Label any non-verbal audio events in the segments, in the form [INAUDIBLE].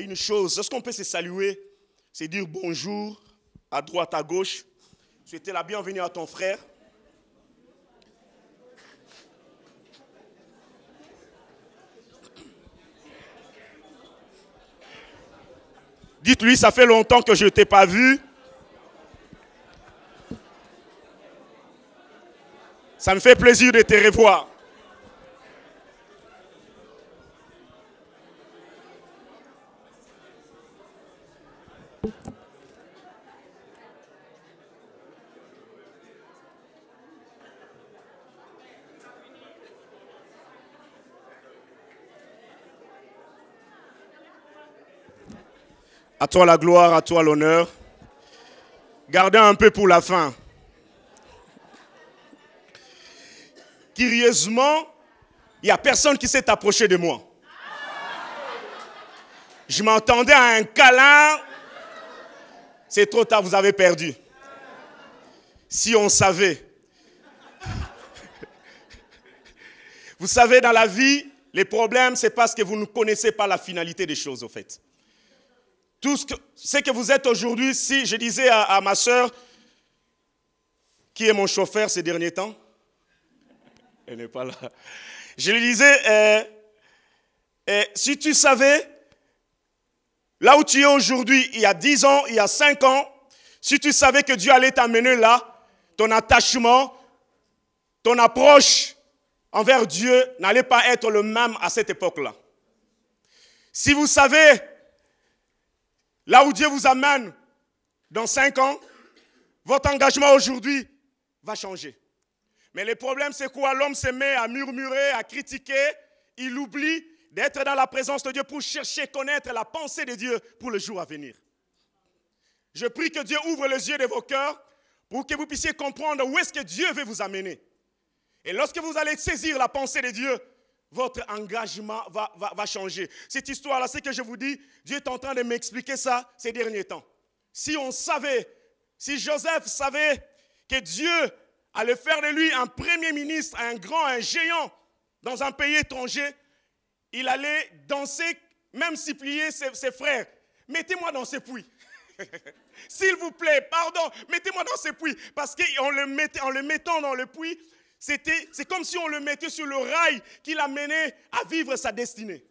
une chose. qu'on peut se saluer, c'est dire bonjour à droite, à gauche, souhaiter la bienvenue à ton frère. Dites-lui, ça fait longtemps que je ne t'ai pas vu. Ça me fait plaisir de te revoir. À toi la gloire, à toi l'honneur. Gardez un peu pour la fin. Curieusement, il n'y a personne qui s'est approché de moi. Je m'entendais à un câlin. C'est trop tard, vous avez perdu. Si on savait. Vous savez, dans la vie, les problèmes, c'est parce que vous ne connaissez pas la finalité des choses, au fait. Tout ce que, que vous êtes aujourd'hui, si je disais à, ma sœur, qui est mon chauffeur ces derniers temps, elle n'est pas là. Je lui disais, eh, eh, si tu savais, là où tu es aujourd'hui, il y a 10 ans, il y a 5 ans, si tu savais que Dieu allait t'amener là, ton attachement, ton approche envers Dieu n'allait pas être le même à cette époque-là. Si vous savez Là où Dieu vous amène dans cinq ans, votre engagement aujourd'hui va changer. Mais le problème, c'est quoi L'homme se met à murmurer, à critiquer. Il oublie d'être dans la présence de Dieu pour chercher, connaître la pensée de Dieu pour le jour à venir. Je prie que Dieu ouvre les yeux de vos cœurs pour que vous puissiez comprendre où est-ce que Dieu veut vous amener. Et lorsque vous allez saisir la pensée de Dieu, votre engagement va, changer. Cette histoire-là, c'est que je vous dis, Dieu est en train de m'expliquer ça ces derniers temps. Si on savait, si Joseph savait que Dieu allait faire de lui un premier ministre, un grand, un géant dans un pays étranger, il allait danser, même supplier ses, ses frères. Mettez-moi dans ce puits. [LAUGHS] S'il vous plaît, pardon, mettez-moi dans ce puits. Parce qu'en le, le mettant dans le puits, c'est comme si on le mettait sur le rail qui l'amenait à vivre sa destinée.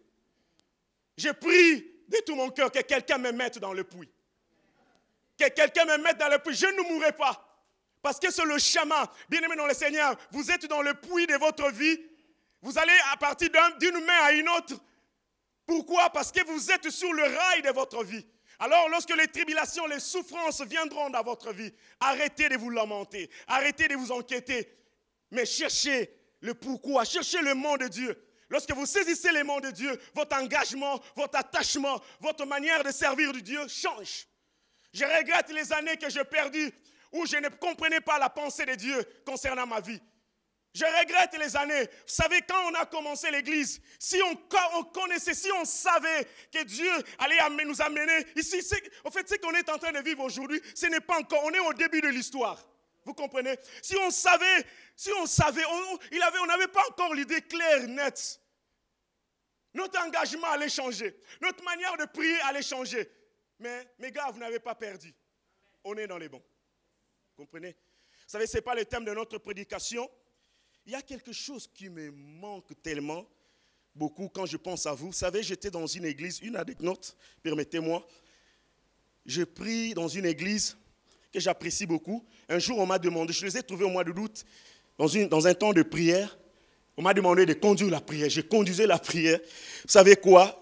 Je prie de tout mon cœur que quelqu'un me mette dans le puits. Que quelqu'un me mette dans le puits. Je ne mourrai pas. Parce que c'est le chemin. Bien-aimé dans le Seigneur, vous êtes dans le puits de votre vie. Vous allez à partir d'une main à une autre. Pourquoi Parce que vous êtes sur le rail de votre vie. Alors lorsque les tribulations, les souffrances viendront dans votre vie, arrêtez de vous lamenter, arrêtez de vous inquiéter. Mais cherchez le pourquoi, cherchez le nom de Dieu. Lorsque vous saisissez le mot de Dieu, votre engagement, votre attachement, votre manière de servir Dieu change. Je regrette les années que j'ai perdues où je ne comprenais pas la pensée de Dieu concernant ma vie. Je regrette les années. Vous savez, quand on a commencé l'Église, si on, connaissait, si on savait que Dieu allait nous amener ici, au fait, ce qu'on est en train de vivre aujourd'hui, ce n'est pas encore, on est au début de l'histoire. Vous comprenez Si on savait, si on savait, on n'avait pas encore l'idée claire, nette. Notre engagement allait changer. Notre manière de prier allait changer. Mais mes gars, vous n'avez pas perdu. On est dans les bons. Vous comprenez Vous savez, ce n'est pas le thème de notre prédication. Il y a quelque chose qui me manque tellement, beaucoup, quand je pense à vous. Vous savez, j'étais dans une église, une anecdote, permettez-moi. Je prie dans une église j'apprécie beaucoup. Un jour, on m'a demandé, je les ai trouvés au mois de août, dans, un temps de prière. On m'a demandé de conduire la prière. J'ai conduisais la prière. Vous savez quoi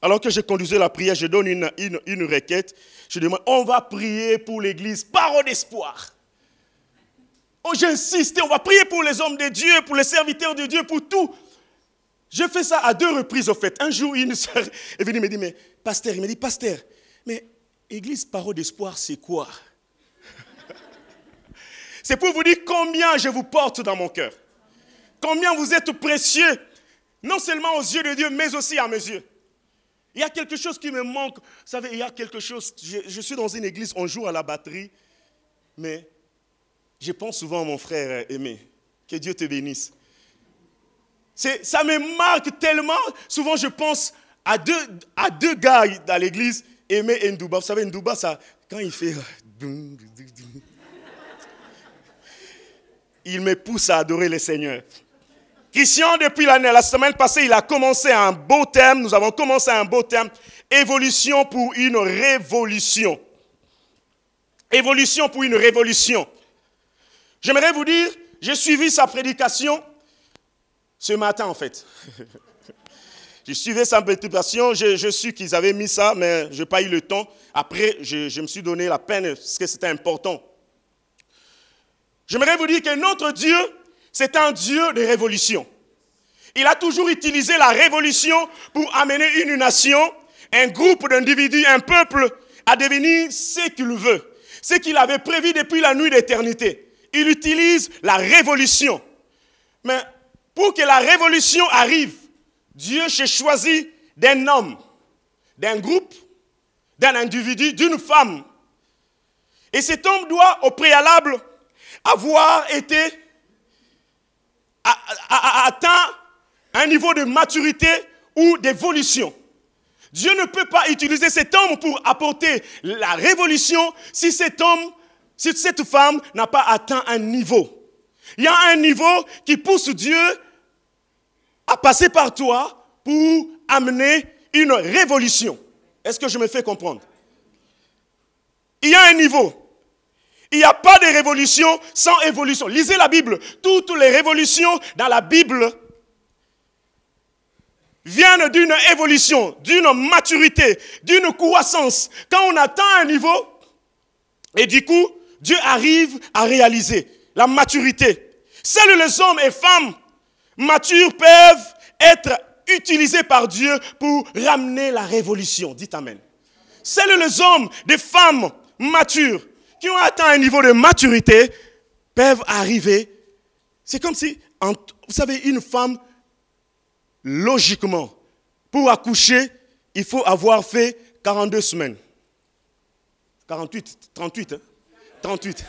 Alors que je conduisais la prière, je donne une, requête. Je demande, on va prier pour l'Église, parole d'espoir. Oh, j'insiste, on va prier pour les hommes de Dieu, pour les serviteurs de Dieu, pour tout. J'ai fais ça à deux reprises, au fait. Un jour, une sœur [LAUGHS] est venue me dire, mais pasteur, il me dit, pasteur, mais Église Parole d'Espoir, c'est quoi c'est pour vous dire combien je vous porte dans mon cœur. Combien vous êtes précieux, non seulement aux yeux de Dieu, mais aussi à mes yeux. Il y a quelque chose qui me manque. Vous savez, il y a quelque chose. Je, suis dans une église, on joue à la batterie, mais je pense souvent à mon frère aimé. Que Dieu te bénisse. Ça me marque tellement. Souvent, je pense à deux, à deux gars dans l'église, Aimé et Ndouba. Vous savez, Ndouba, quand il fait. Euh, il me pousse à adorer le Seigneur. Christian, depuis la, semaine passée, il a commencé un beau thème. Nous avons commencé un beau thème. Évolution pour une révolution. Évolution pour une révolution. J'aimerais vous dire, j'ai suivi sa prédication ce matin, en fait. [LAUGHS] J'ai suivi sa prédication. Je, je suis qu'ils avaient mis ça, mais je n'ai pas eu le temps. Après, je, je me suis donné la peine, parce que c'était important J'aimerais vous dire que notre Dieu, c'est un Dieu de révolution. Il a toujours utilisé la révolution pour amener une nation, un groupe d'individus, un peuple à devenir ce qu'il veut, ce qu'il avait prévu depuis la nuit d'éternité. Il utilise la révolution. Mais pour que la révolution arrive, Dieu s'est choisi d'un homme, d'un groupe, d'un individu, d'une femme. Et cet homme doit au préalable avoir été atteint un niveau de maturité ou d'évolution. Dieu ne peut pas utiliser cet homme pour apporter la révolution si cet homme, si cette femme n'a pas atteint un niveau. Il y a un niveau qui pousse Dieu à passer par toi pour amener une révolution. Est-ce que je me fais comprendre Il y a un niveau. Il n'y a pas de révolution sans évolution. Lisez la Bible. Toutes les révolutions dans la Bible viennent d'une évolution, d'une maturité, d'une croissance. Quand on atteint un niveau, et du coup, Dieu arrive à réaliser la maturité. Seuls les hommes et femmes matures peuvent être utilisés par Dieu pour ramener la révolution. Dites Amen. Seuls les hommes, des femmes matures qui ont atteint un niveau de maturité peuvent arriver. C'est comme si, vous savez, une femme, logiquement, pour accoucher, il faut avoir fait 42 semaines. 48, 38, 38.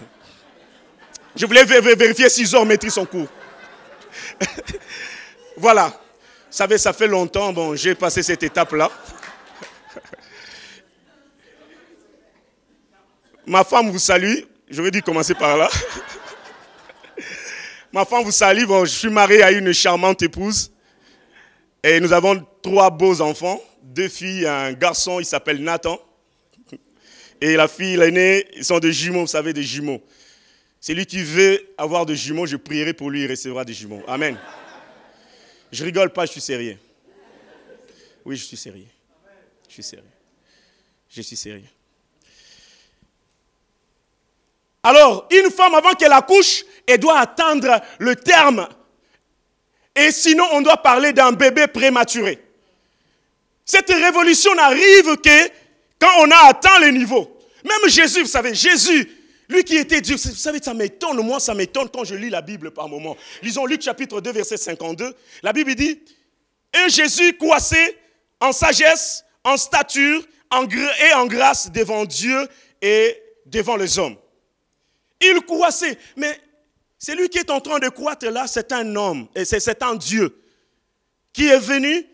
Je voulais vérifier si Zor maîtrise son cours. [LAUGHS] voilà. Vous savez, ça fait longtemps, bon, j'ai passé cette étape-là. Ma femme vous salue. J'aurais dû commencer par là. Ma femme vous salue. je suis marié à une charmante épouse. Et nous avons trois beaux enfants. Deux filles, un garçon, il s'appelle Nathan. Et la fille, l'aînée, ils sont des jumeaux, vous savez, des jumeaux. Celui qui veut avoir des jumeaux, je prierai pour lui, il recevra des jumeaux. Amen. Je rigole pas, je suis sérieux. Oui, je suis sérieux. Je suis sérieux. Je suis sérieux. Alors, une femme, avant qu'elle accouche, elle doit attendre le terme. Et sinon, on doit parler d'un bébé prématuré. Cette révolution n'arrive que quand on a atteint le niveau. Même Jésus, vous savez, Jésus, lui qui était Dieu, vous savez, ça m'étonne, moi ça m'étonne quand je lis la Bible par moment. Lisons Luc chapitre 2, verset 52. La Bible dit, et Jésus coincé en sagesse, en stature, en et en grâce devant Dieu et devant les hommes. Il croissait. Mais celui qui est en train de croître là, c'est un homme, et c'est un Dieu qui est venu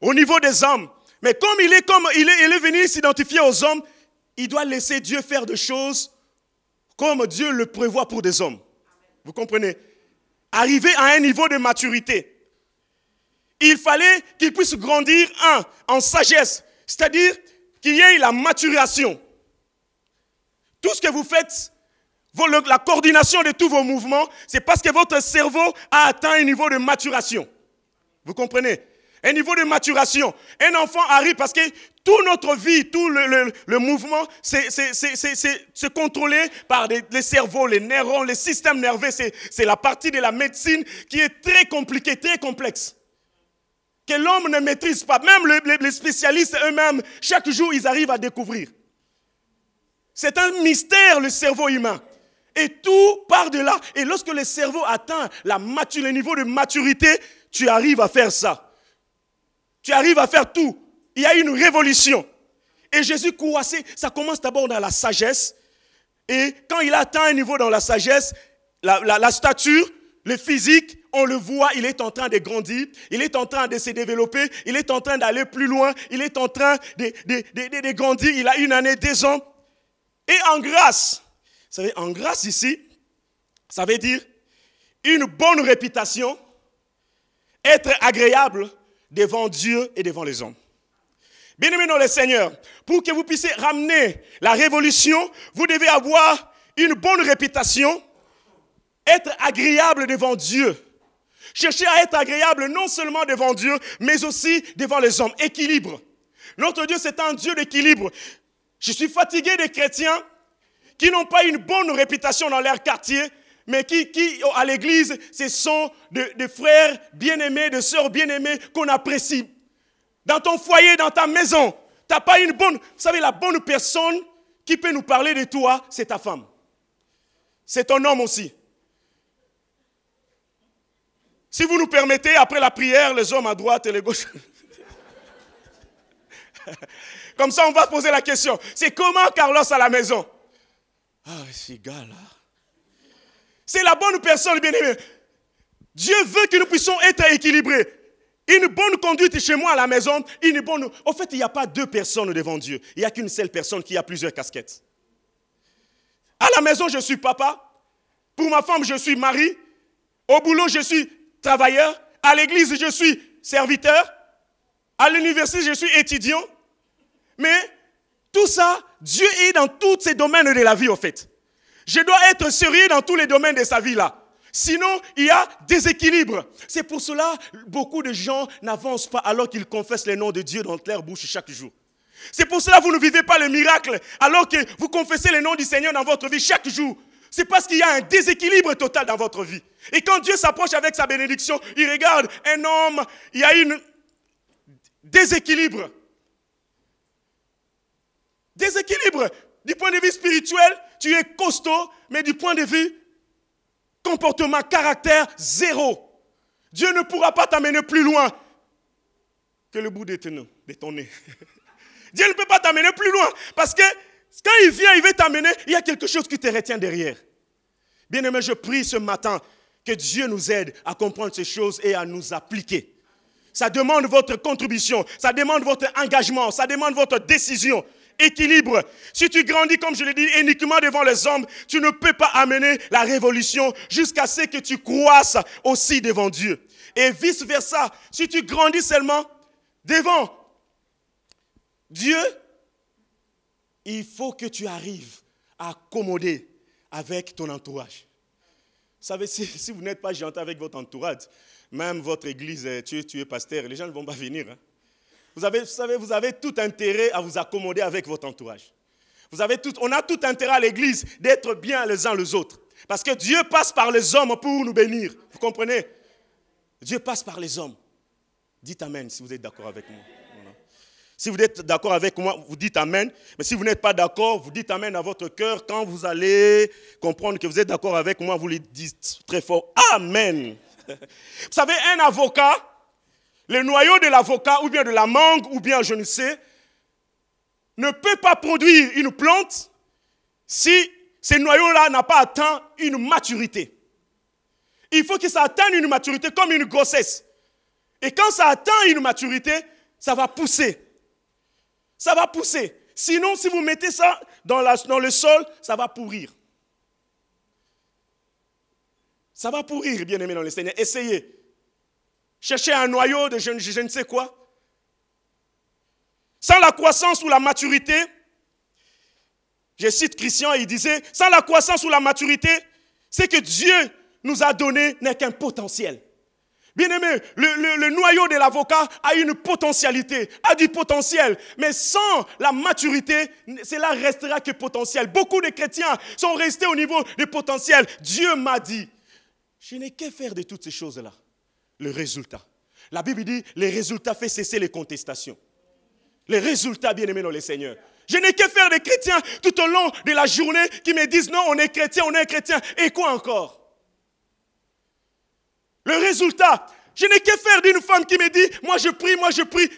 au niveau des hommes. Mais comme il est, comme il est, il venu s'identifier aux hommes, il doit laisser Dieu faire des choses comme Dieu le prévoit pour des hommes. Vous comprenez Arriver à un niveau de maturité. Il fallait qu'il puisse grandir, en sagesse, c'est-à-dire qu'il y ait la maturation. Tout ce que vous faites, la coordination de tous vos mouvements, c'est parce que votre cerveau a atteint un niveau de maturation. Vous comprenez Un niveau de maturation. Un enfant arrive parce que toute notre vie, tout le, mouvement, c'est contrôlé par les, cerveaux, les neurones, les systèmes nerveux. C'est la partie de la médecine qui est très compliquée, très complexe. Que l'homme ne maîtrise pas. Même les spécialistes eux-mêmes, chaque jour, ils arrivent à découvrir. C'est un mystère, le cerveau humain. Et tout part de là. Et lorsque le cerveau atteint le niveau de maturité, tu arrives à faire ça. Tu arrives à faire tout. Il y a une révolution. Et Jésus courassé, ça commence d'abord dans la sagesse. Et quand il atteint un niveau dans la sagesse, la, stature, le physique, on le voit, il est en train de grandir, il est en train de se développer, il est en train d'aller plus loin, il est en train de, de, de, de grandir, il a une année, deux ans. Et en grâce, savez, en grâce ici, ça veut dire une bonne réputation, être agréable devant Dieu et devant les hommes. Bien-aimés dans le Seigneur, pour que vous puissiez ramener la révolution, vous devez avoir une bonne réputation, être agréable devant Dieu. Cherchez à être agréable non seulement devant Dieu, mais aussi devant les hommes. Équilibre. Notre Dieu, c'est un Dieu d'équilibre. Je suis fatigué des chrétiens qui n'ont pas une bonne réputation dans leur quartier, mais qui, oh, à l'église, ce sont des de frères bien-aimés, des sœurs bien-aimées qu'on apprécie. Dans ton foyer, dans ta maison, tu n'as pas une bonne... Vous savez, la bonne personne qui peut nous parler de toi, c'est ta femme. C'est ton homme aussi. Si vous nous permettez, après la prière, les hommes à droite et les gauches. [LAUGHS] Comme ça, on va se poser la question. C'est comment Carlos à la maison ah, c'est gars C'est la bonne personne, bien-aimé. Dieu veut que nous puissions être équilibrés. Une bonne conduite chez moi à la maison, une bonne... Au fait, il n'y a pas deux personnes devant Dieu. Il n'y a qu'une seule personne qui a plusieurs casquettes. À la maison, je suis papa. Pour ma femme, je suis mari. Au boulot, je suis travailleur. À l'église, je suis serviteur. À l'université, je suis étudiant. Mais tout ça, Dieu est dans tous ces domaines de la vie, au fait. Je dois être sérieux dans tous les domaines de sa vie, là. Sinon, il y a déséquilibre. C'est pour cela beaucoup de gens n'avancent pas alors qu'ils confessent le nom de Dieu dans leur bouche chaque jour. C'est pour cela que vous ne vivez pas le miracle alors que vous confessez le nom du Seigneur dans votre vie chaque jour. C'est parce qu'il y a un déséquilibre total dans votre vie. Et quand Dieu s'approche avec sa bénédiction, il regarde un homme, il y a un déséquilibre déséquilibre. Du point de vue spirituel, tu es costaud, mais du point de vue comportement, caractère, zéro. Dieu ne pourra pas t'amener plus loin que le bout de ton nez. [LAUGHS] Dieu ne peut pas t'amener plus loin parce que quand il vient, il veut t'amener, il y a quelque chose qui te retient derrière. Bien-aimé, je prie ce matin que Dieu nous aide à comprendre ces choses et à nous appliquer. Ça demande votre contribution, ça demande votre engagement, ça demande votre décision équilibre. Si tu grandis, comme je l'ai dit, uniquement devant les hommes, tu ne peux pas amener la révolution jusqu'à ce que tu croisses aussi devant Dieu. Et vice-versa, si tu grandis seulement devant Dieu, il faut que tu arrives à accommoder avec ton entourage. Vous savez, si, vous n'êtes pas gentil avec votre entourage, même votre église, eh, tu, tu es pasteur, les gens ne vont pas venir. Hein. Vous, avez, savez, vous avez tout intérêt à vous accommoder avec votre entourage. Vous avez tout, on a tout intérêt à l'Église d'être bien les uns les autres. Parce que Dieu passe par les hommes pour nous bénir. Vous comprenez Dieu passe par les hommes. Dites Amen si vous êtes d'accord avec moi. Si vous êtes d'accord avec moi, vous dites Amen. Mais si vous n'êtes pas d'accord, vous dites Amen à votre cœur. Quand vous allez comprendre que vous êtes d'accord avec moi, vous le dites très fort. Amen. [LAUGHS] Vous savez, un avocat, le noyau de l'avocat ou bien de la mangue ou bien je ne sais, ne peut pas produire une plante si ce noyau-là n'a pas atteint une maturité. Il faut que ça atteigne une maturité comme une grossesse. Et quand ça atteint une maturité, ça va pousser. Ça va pousser. Sinon, si vous mettez ça dans, dans le sol, ça va pourrir. Ça va pourrir, bien aimé dans le Seigneur. Essayez chercher un noyau de je, ne sais quoi. Sans la croissance ou la maturité, je cite Christian, il disait, sans la croissance ou la maturité, ce que Dieu nous a donné n'est qu'un potentiel. Bien aimé, le, le noyau de l'avocat a une potentialité, a du potentiel, mais sans la maturité, cela restera que potentiel. Beaucoup de chrétiens sont restés au niveau du potentiel. Dieu m'a dit, je n'ai qu'à faire de toutes ces choses-là le résultat. La Bible dit, le résultat fait cesser les contestations. Le résultat, bien aimé dans le Seigneur. Je n'ai que faire des chrétiens tout au long de la journée qui me disent non, on est chrétien, on est chrétien. Et quoi encore Le résultat, je n'ai que faire d'une femme qui me dit moi je prie, moi je prie.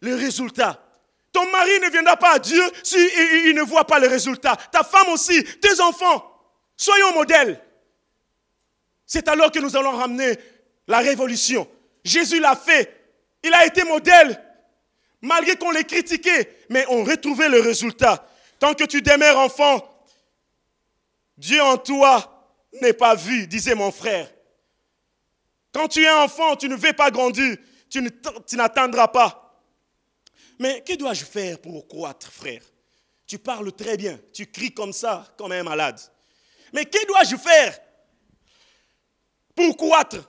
Le résultat. Ton mari ne viendra pas à Dieu si il ne voit pas le résultat. Ta femme aussi, tes enfants. Soyons modèles. C'est alors que nous allons ramener la révolution. Jésus l'a fait. Il a été modèle. Malgré qu'on l'ait critiqué, mais on retrouvait le résultat. Tant que tu demeures enfant, Dieu en toi n'est pas vu, disait mon frère. Quand tu es enfant, tu ne veux pas grandir, tu n'atteindras pas. Mais que dois-je faire pour croître, frère Tu parles très bien, tu cries comme ça, comme un malade. Mais que dois-je faire pour croître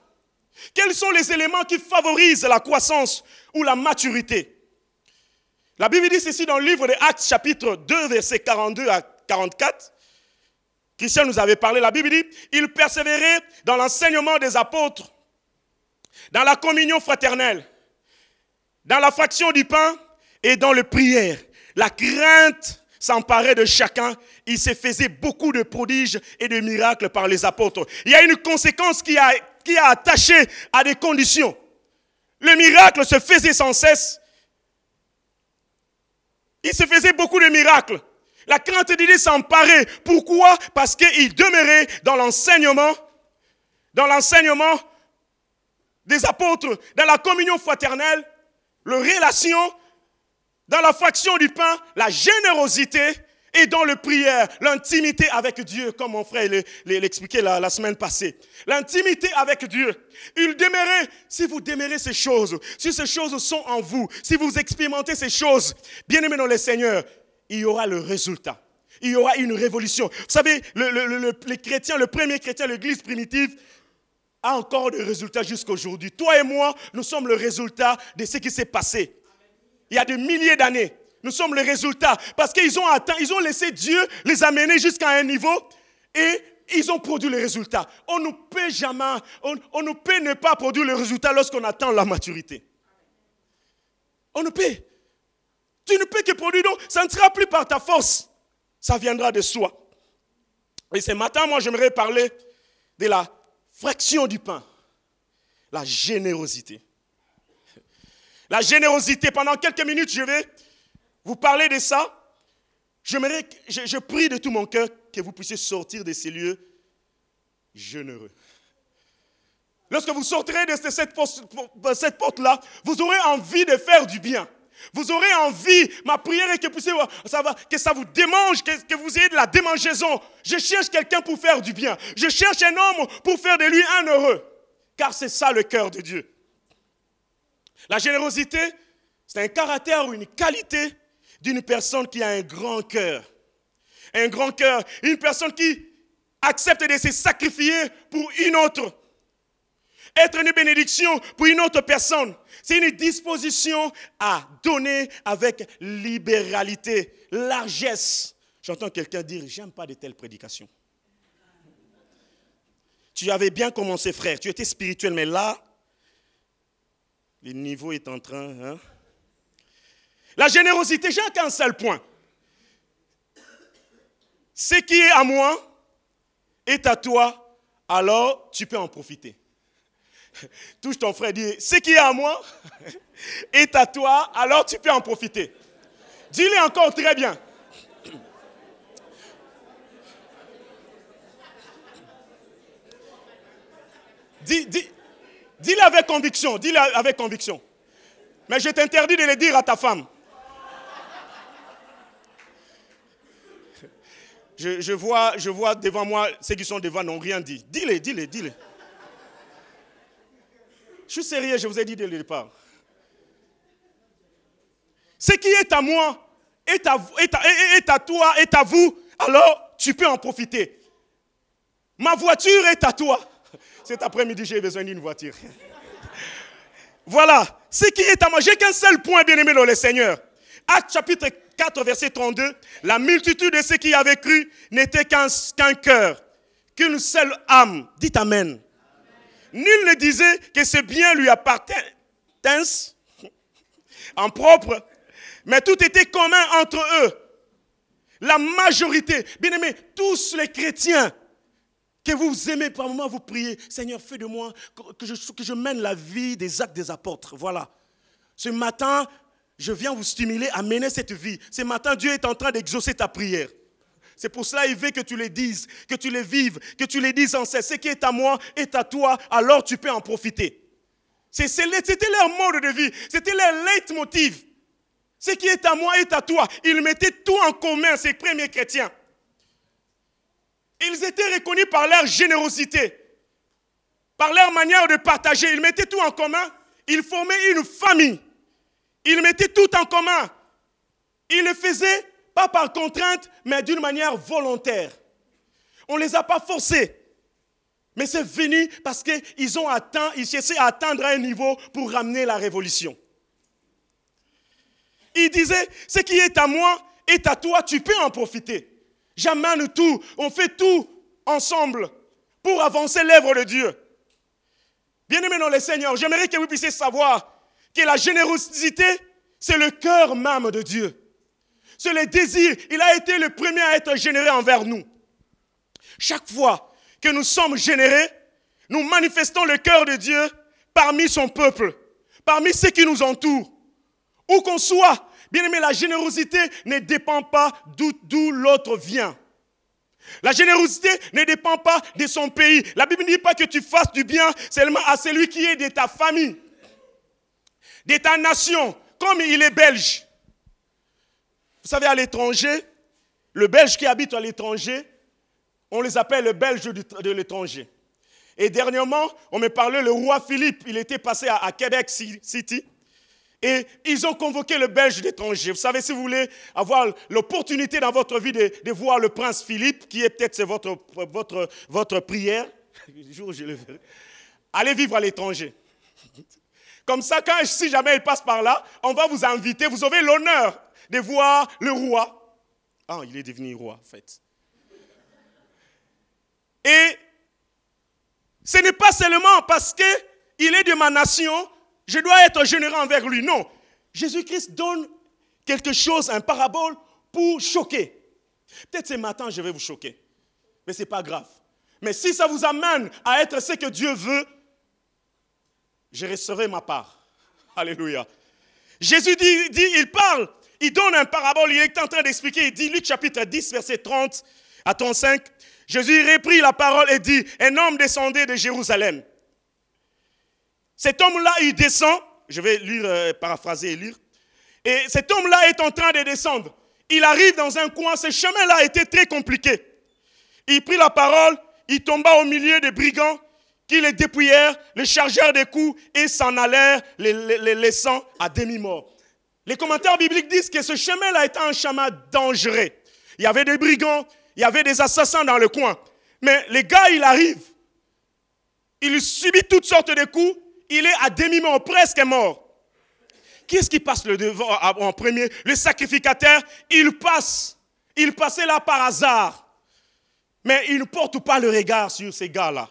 quels sont les éléments qui favorisent la croissance ou la maturité La Bible dit ceci dans le livre des Actes chapitre 2 verset 42 à 44. Christian nous avait parlé, la Bible dit, il persévérait dans l'enseignement des apôtres, dans la communion fraternelle, dans la fraction du pain et dans le prière. La crainte s'emparait de chacun. Il se faisait beaucoup de prodiges et de miracles par les apôtres. Il y a une conséquence qui a, qui a attaché à des conditions. Le miracle se faisait sans cesse. Il se faisait beaucoup de miracles. La crainte de s'emparait. Pourquoi Parce qu'il demeurait dans l'enseignement, dans l'enseignement des apôtres, dans la communion fraternelle, le relation, dans la fraction du pain, la générosité, et dans le prière, l'intimité avec Dieu, comme mon frère l'expliquait la, semaine passée. L'intimité avec Dieu. Il demeurait, si vous demeurez ces choses, si ces choses sont en vous, si vous expérimentez ces choses, bien aimé dans le Seigneur, il y aura le résultat. Il y aura une révolution. Vous savez, le, le, les chrétiens, le premier chrétien, l'église primitive, a encore des résultats jusqu'à aujourd'hui. Toi et moi, nous sommes le résultat de ce qui s'est passé. Il y a des milliers d'années. Nous sommes les résultats. Parce qu'ils ont atteint, ils ont laissé Dieu les amener jusqu'à un niveau et ils ont produit les résultats. On ne peut jamais, on, ne peut ne pas produire les résultats lorsqu'on attend la maturité. On ne peut. Tu ne peux que produire, donc ça ne sera plus par ta force. Ça viendra de soi. Et ce matin, moi, j'aimerais parler de la fraction du pain, la générosité. La générosité, pendant quelques minutes, je vais vous parlez de ça je, prie de tout mon cœur que vous puissiez sortir de ces lieux généreux. Lorsque vous sortirez de cette porte-là, vous aurez envie de faire du bien. Vous aurez envie, ma prière est que, puissiez, ça, va, que ça vous démange, que, que, vous ayez de la démangeaison. Je cherche quelqu'un pour faire du bien. Je cherche un homme pour faire de lui un heureux. Car c'est ça le cœur de Dieu. La générosité, c'est un caractère ou une qualité d'une personne qui a un grand cœur. Un grand cœur, une personne qui accepte de se sacrifier pour une autre. Être une bénédiction pour une autre personne, c'est une disposition à donner avec libéralité, largesse. J'entends quelqu'un dire, j'aime pas de telles prédications. Tu avais bien commencé, frère, tu étais spirituel, mais là, le niveau est en train... Hein? La générosité, j'ai un seul point. Ce qui est à moi est à toi, alors tu peux en profiter. Touche ton frère, dis, ce qui est à moi est à toi, alors tu peux en profiter. Dis-le encore très bien. Dis-le avec conviction, dis-le avec conviction. Mais je t'interdis de le dire à ta femme. je, vois, je vois devant moi, ceux qui sont devant n'ont rien dit. Dis-les, dis-les, dis-les. Je suis sérieux, je vous ai dit dès le départ. Ce qui est à moi est à, toi, est à vous, alors tu peux en profiter. Ma voiture est à toi. Cet après-midi, j'ai besoin d'une voiture. Voilà. Ce qui est à moi, j'ai qu'un seul point, bien-aimé dans le Seigneur. Acte chapitre verset 32, la multitude de ceux qui avaient cru n'était qu'un cœur, qu'une seule âme. Dites Amen. Nul ne disait que ce bien lui appartenait en propre, mais tout était commun entre eux. La majorité, bien aimé. tous les chrétiens que vous aimez, par moment vous priez, Seigneur, fais de moi que je, que je mène la vie des actes des apôtres. Voilà. Ce matin, je viens vous stimuler à mener cette vie. Ce matin, Dieu est en train d'exaucer ta prière. C'est pour cela il veut que tu les dises, que tu les vives, que tu les dises en cesse. Ce qui est à moi est à toi, alors tu peux en profiter. C'était leur mode de vie, c'était leur leitmotiv. Ce qui est à moi est à toi. Ils mettaient tout en commun, ces premiers chrétiens. Ils étaient reconnus par leur générosité, par leur manière de partager. Ils mettaient tout en commun. Ils formaient une famille. Ils mettait tout en commun. Il le faisait pas par contrainte, mais d'une manière volontaire. On ne les a pas forcés. Mais c'est venu parce qu'ils ont atteint, ils cherchaient à atteindre un niveau pour ramener la révolution. Il disait, ce qui est à moi est à toi, tu peux en profiter. J'amène tout, on fait tout ensemble pour avancer l'œuvre de Dieu. bien aimé dans le Seigneur, j'aimerais que vous puissiez savoir que la générosité, c'est le cœur même de Dieu. C'est le désir. Il a été le premier à être généré envers nous. Chaque fois que nous sommes générés, nous manifestons le cœur de Dieu parmi son peuple, parmi ceux qui nous entourent. Où qu'on soit, bien aimé, la générosité ne dépend pas d'où l'autre vient. La générosité ne dépend pas de son pays. La Bible ne dit pas que tu fasses du bien seulement à celui qui est de ta famille de ta nation, comme il est belge. Vous savez, à l'étranger, le belge qui habite à l'étranger, on les appelle le belge de l'étranger. Et dernièrement, on me parlait, le roi Philippe, il était passé à, Québec City. Et ils ont convoqué le Belge d'étranger. Vous savez, si vous voulez avoir l'opportunité dans votre vie de, voir le prince Philippe, qui est peut-être votre, votre, votre prière, [LAUGHS] allez vivre à l'étranger. Comme ça, quand, si jamais il passe par là, on va vous inviter, vous aurez l'honneur de voir le roi. Ah, il est devenu roi, en fait. Et ce n'est pas seulement parce qu'il est de ma nation, je dois être généreux envers lui. Non. Jésus-Christ donne quelque chose, un parabole, pour choquer. Peut-être ce matin, je vais vous choquer. Mais ce n'est pas grave. Mais si ça vous amène à être ce que Dieu veut, je recevrai ma part. Alléluia. Jésus dit, il parle, il donne un parabole, il est en train d'expliquer, il dit, Luc chapitre 10, verset 30 à 35, Jésus reprit la parole et dit, un homme descendait de Jérusalem. Cet homme-là, il descend, je vais lire, euh, paraphraser et lire, et cet homme-là est en train de descendre. Il arrive dans un coin, ce chemin-là était très compliqué. Il prit la parole, il tomba au milieu des brigands, qui les dépouillèrent, les chargèrent des coups et s'en allèrent, les, laissant à demi mort Les commentaires bibliques disent que ce chemin-là était un chemin dangereux. Il y avait des brigands, il y avait des assassins dans le coin. Mais les gars, il arrive. Il subit toutes sortes de coups. Il est à demi-mort, presque mort. Qu'est-ce qui passe le devant en premier Le sacrificateur, il passe. Il passait là par hasard. Mais il ne porte pas le regard sur ces gars-là.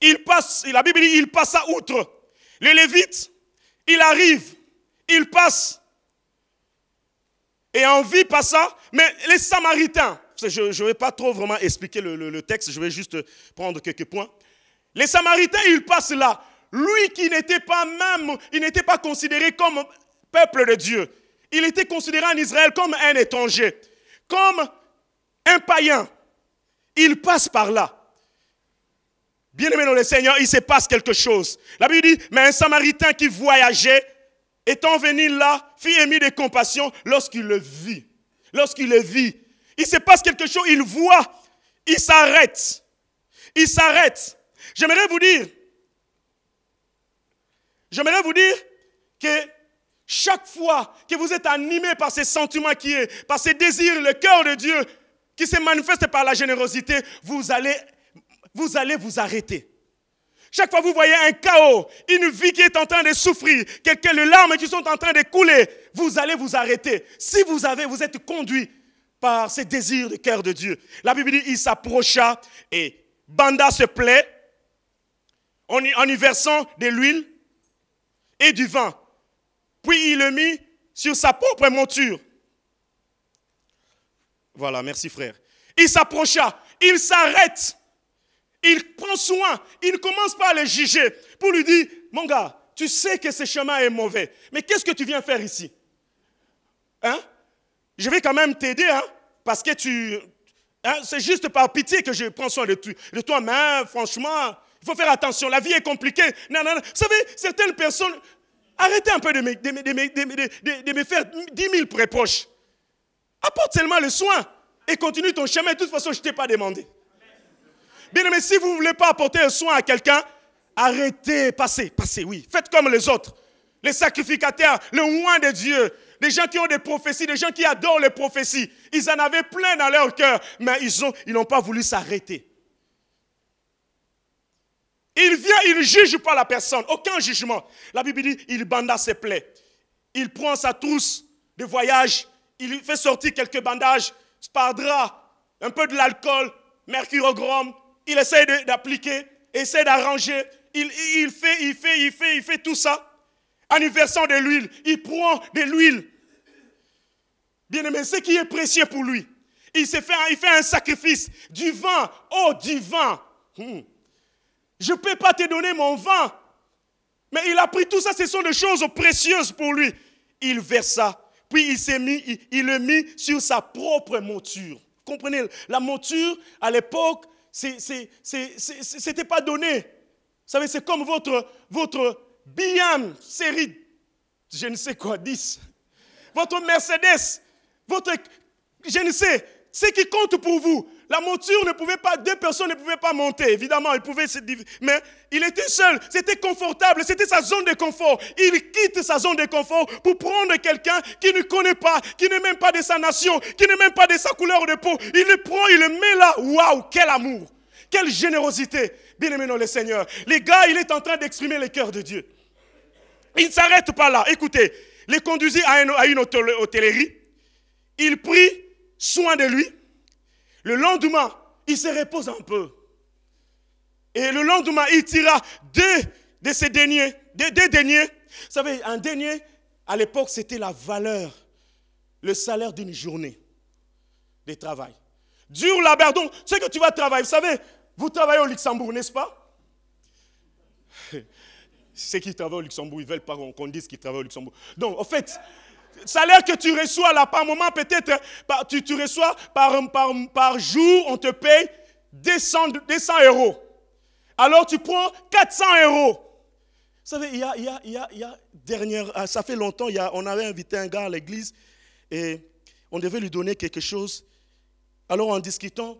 Il passe, la Bible dit, il passa outre. Les Lévites, il arrive, il passe. Et en vie passa, mais les Samaritains, je ne vais pas trop vraiment expliquer le, le texte, je vais juste prendre quelques points. Les Samaritains, ils passent là. Lui qui n'était pas même, il n'était pas considéré comme peuple de Dieu. Il était considéré en Israël comme un étranger, comme un païen. Il passe par là. Bien-aimé dans le Seigneur, il se passe quelque chose. La Bible dit, mais un Samaritain qui voyageait, étant venu là, fit émis de compassion lorsqu'il le vit. Lorsqu'il le vit, il se passe quelque chose, il voit, il s'arrête. Il s'arrête. J'aimerais vous dire, j'aimerais vous dire que chaque fois que vous êtes animé par ces sentiments qui est, par ces désirs, le cœur de Dieu qui se manifeste par la générosité, vous allez vous allez vous arrêter. Chaque fois que vous voyez un chaos, une vie qui est en train de souffrir, quelques larmes qui sont en train de couler, vous allez vous arrêter. Si vous avez, vous êtes conduit par ces désirs du cœur de Dieu. La Bible dit, il s'approcha et Banda se plaît en y versant de l'huile et du vin. Puis il le mit sur sa propre monture. Voilà, merci frère. Il s'approcha, il s'arrête il prend soin, il ne commence pas à le juger pour lui dire, mon gars, tu sais que ce chemin est mauvais, mais qu'est-ce que tu viens faire ici hein? Je vais quand même t'aider, hein? parce que tu... Hein, c'est juste par pitié que je prends soin de, toi, mais franchement, il faut faire attention, la vie est compliquée. Non, Vous savez, certaines personnes, arrêtez un peu de me, faire 10 000 préproches. Apporte seulement le soin et continue ton chemin, de toute façon, je ne t'ai pas demandé. Bien aimé, si vous ne voulez pas apporter un soin à quelqu'un, arrêtez, passez, passez, oui. Faites comme les autres, les sacrificataires, le roi de Dieu, les gens qui ont des prophéties, les gens qui adorent les prophéties. Ils en avaient plein dans leur cœur, mais ils n'ont pas voulu s'arrêter. Il vient, il ne juge pas la personne, aucun jugement. La Bible dit, il banda ses plaies. Il prend sa trousse de voyage, il fait sortir quelques bandages, spardra, un peu de l'alcool, mercurogrom, il essaie d'appliquer, essaie d'arranger, il, fait, il fait, il fait, il fait tout ça. En y versant de l'huile, il prend de l'huile. Bien-aimé, ce qui est précieux pour lui, il, fait, il fait un sacrifice du vin. Oh, du vin. Hmm. Je ne peux pas te donner mon vin. Mais il a pris tout ça, ce sont des choses précieuses pour lui. Il versa, puis il s'est mis, il, le mit sur sa propre monture. Comprenez, la monture, à l'époque, ce n'était pas donné. Vous savez, c'est comme votre, votre série, je ne sais quoi, 10. Votre Mercedes, votre, je ne sais, ce qui compte pour vous. La monture ne pouvait pas, deux personnes ne pouvaient pas monter, évidemment, ils pouvaient se mais il était seul, c'était confortable, c'était sa zone de confort. Il quitte sa zone de confort pour prendre quelqu'un qui ne connaît pas, qui n'est même pas de sa nation, qui n'est même pas de sa couleur de peau. Il le prend, il le met là. Waouh, quel amour, quelle générosité. Bien aimé dans le Seigneur. Les gars, il est en train d'exprimer le cœur de Dieu. Il ne s'arrête pas là. Écoutez, les conduisit à une hôtellerie. Il prie soin de lui. Le lendemain, il se repose un peu. Et le lendemain, il tira deux de ces deniers, deux, Vous savez, un denier, à l'époque, c'était la valeur, le salaire d'une journée de travail. Dur la donc, c'est que tu vas travailler. Vous savez, vous travaillez au Luxembourg, n'est-ce pas [LAUGHS] Ceux qui travaillent au Luxembourg, ils veulent pas qu'on dise qu'ils travaillent au Luxembourg. Donc, en fait, salaire que tu reçois là par moment, peut-être tu, reçois par, par, jour, on te paye 200, euros. Alors tu prends 400 euros. Vous savez, il y a, il y a, il y a, dernière, ah, ça fait longtemps, on avait invité un gars à l'église et on devait lui donner quelque chose. Alors en discutant,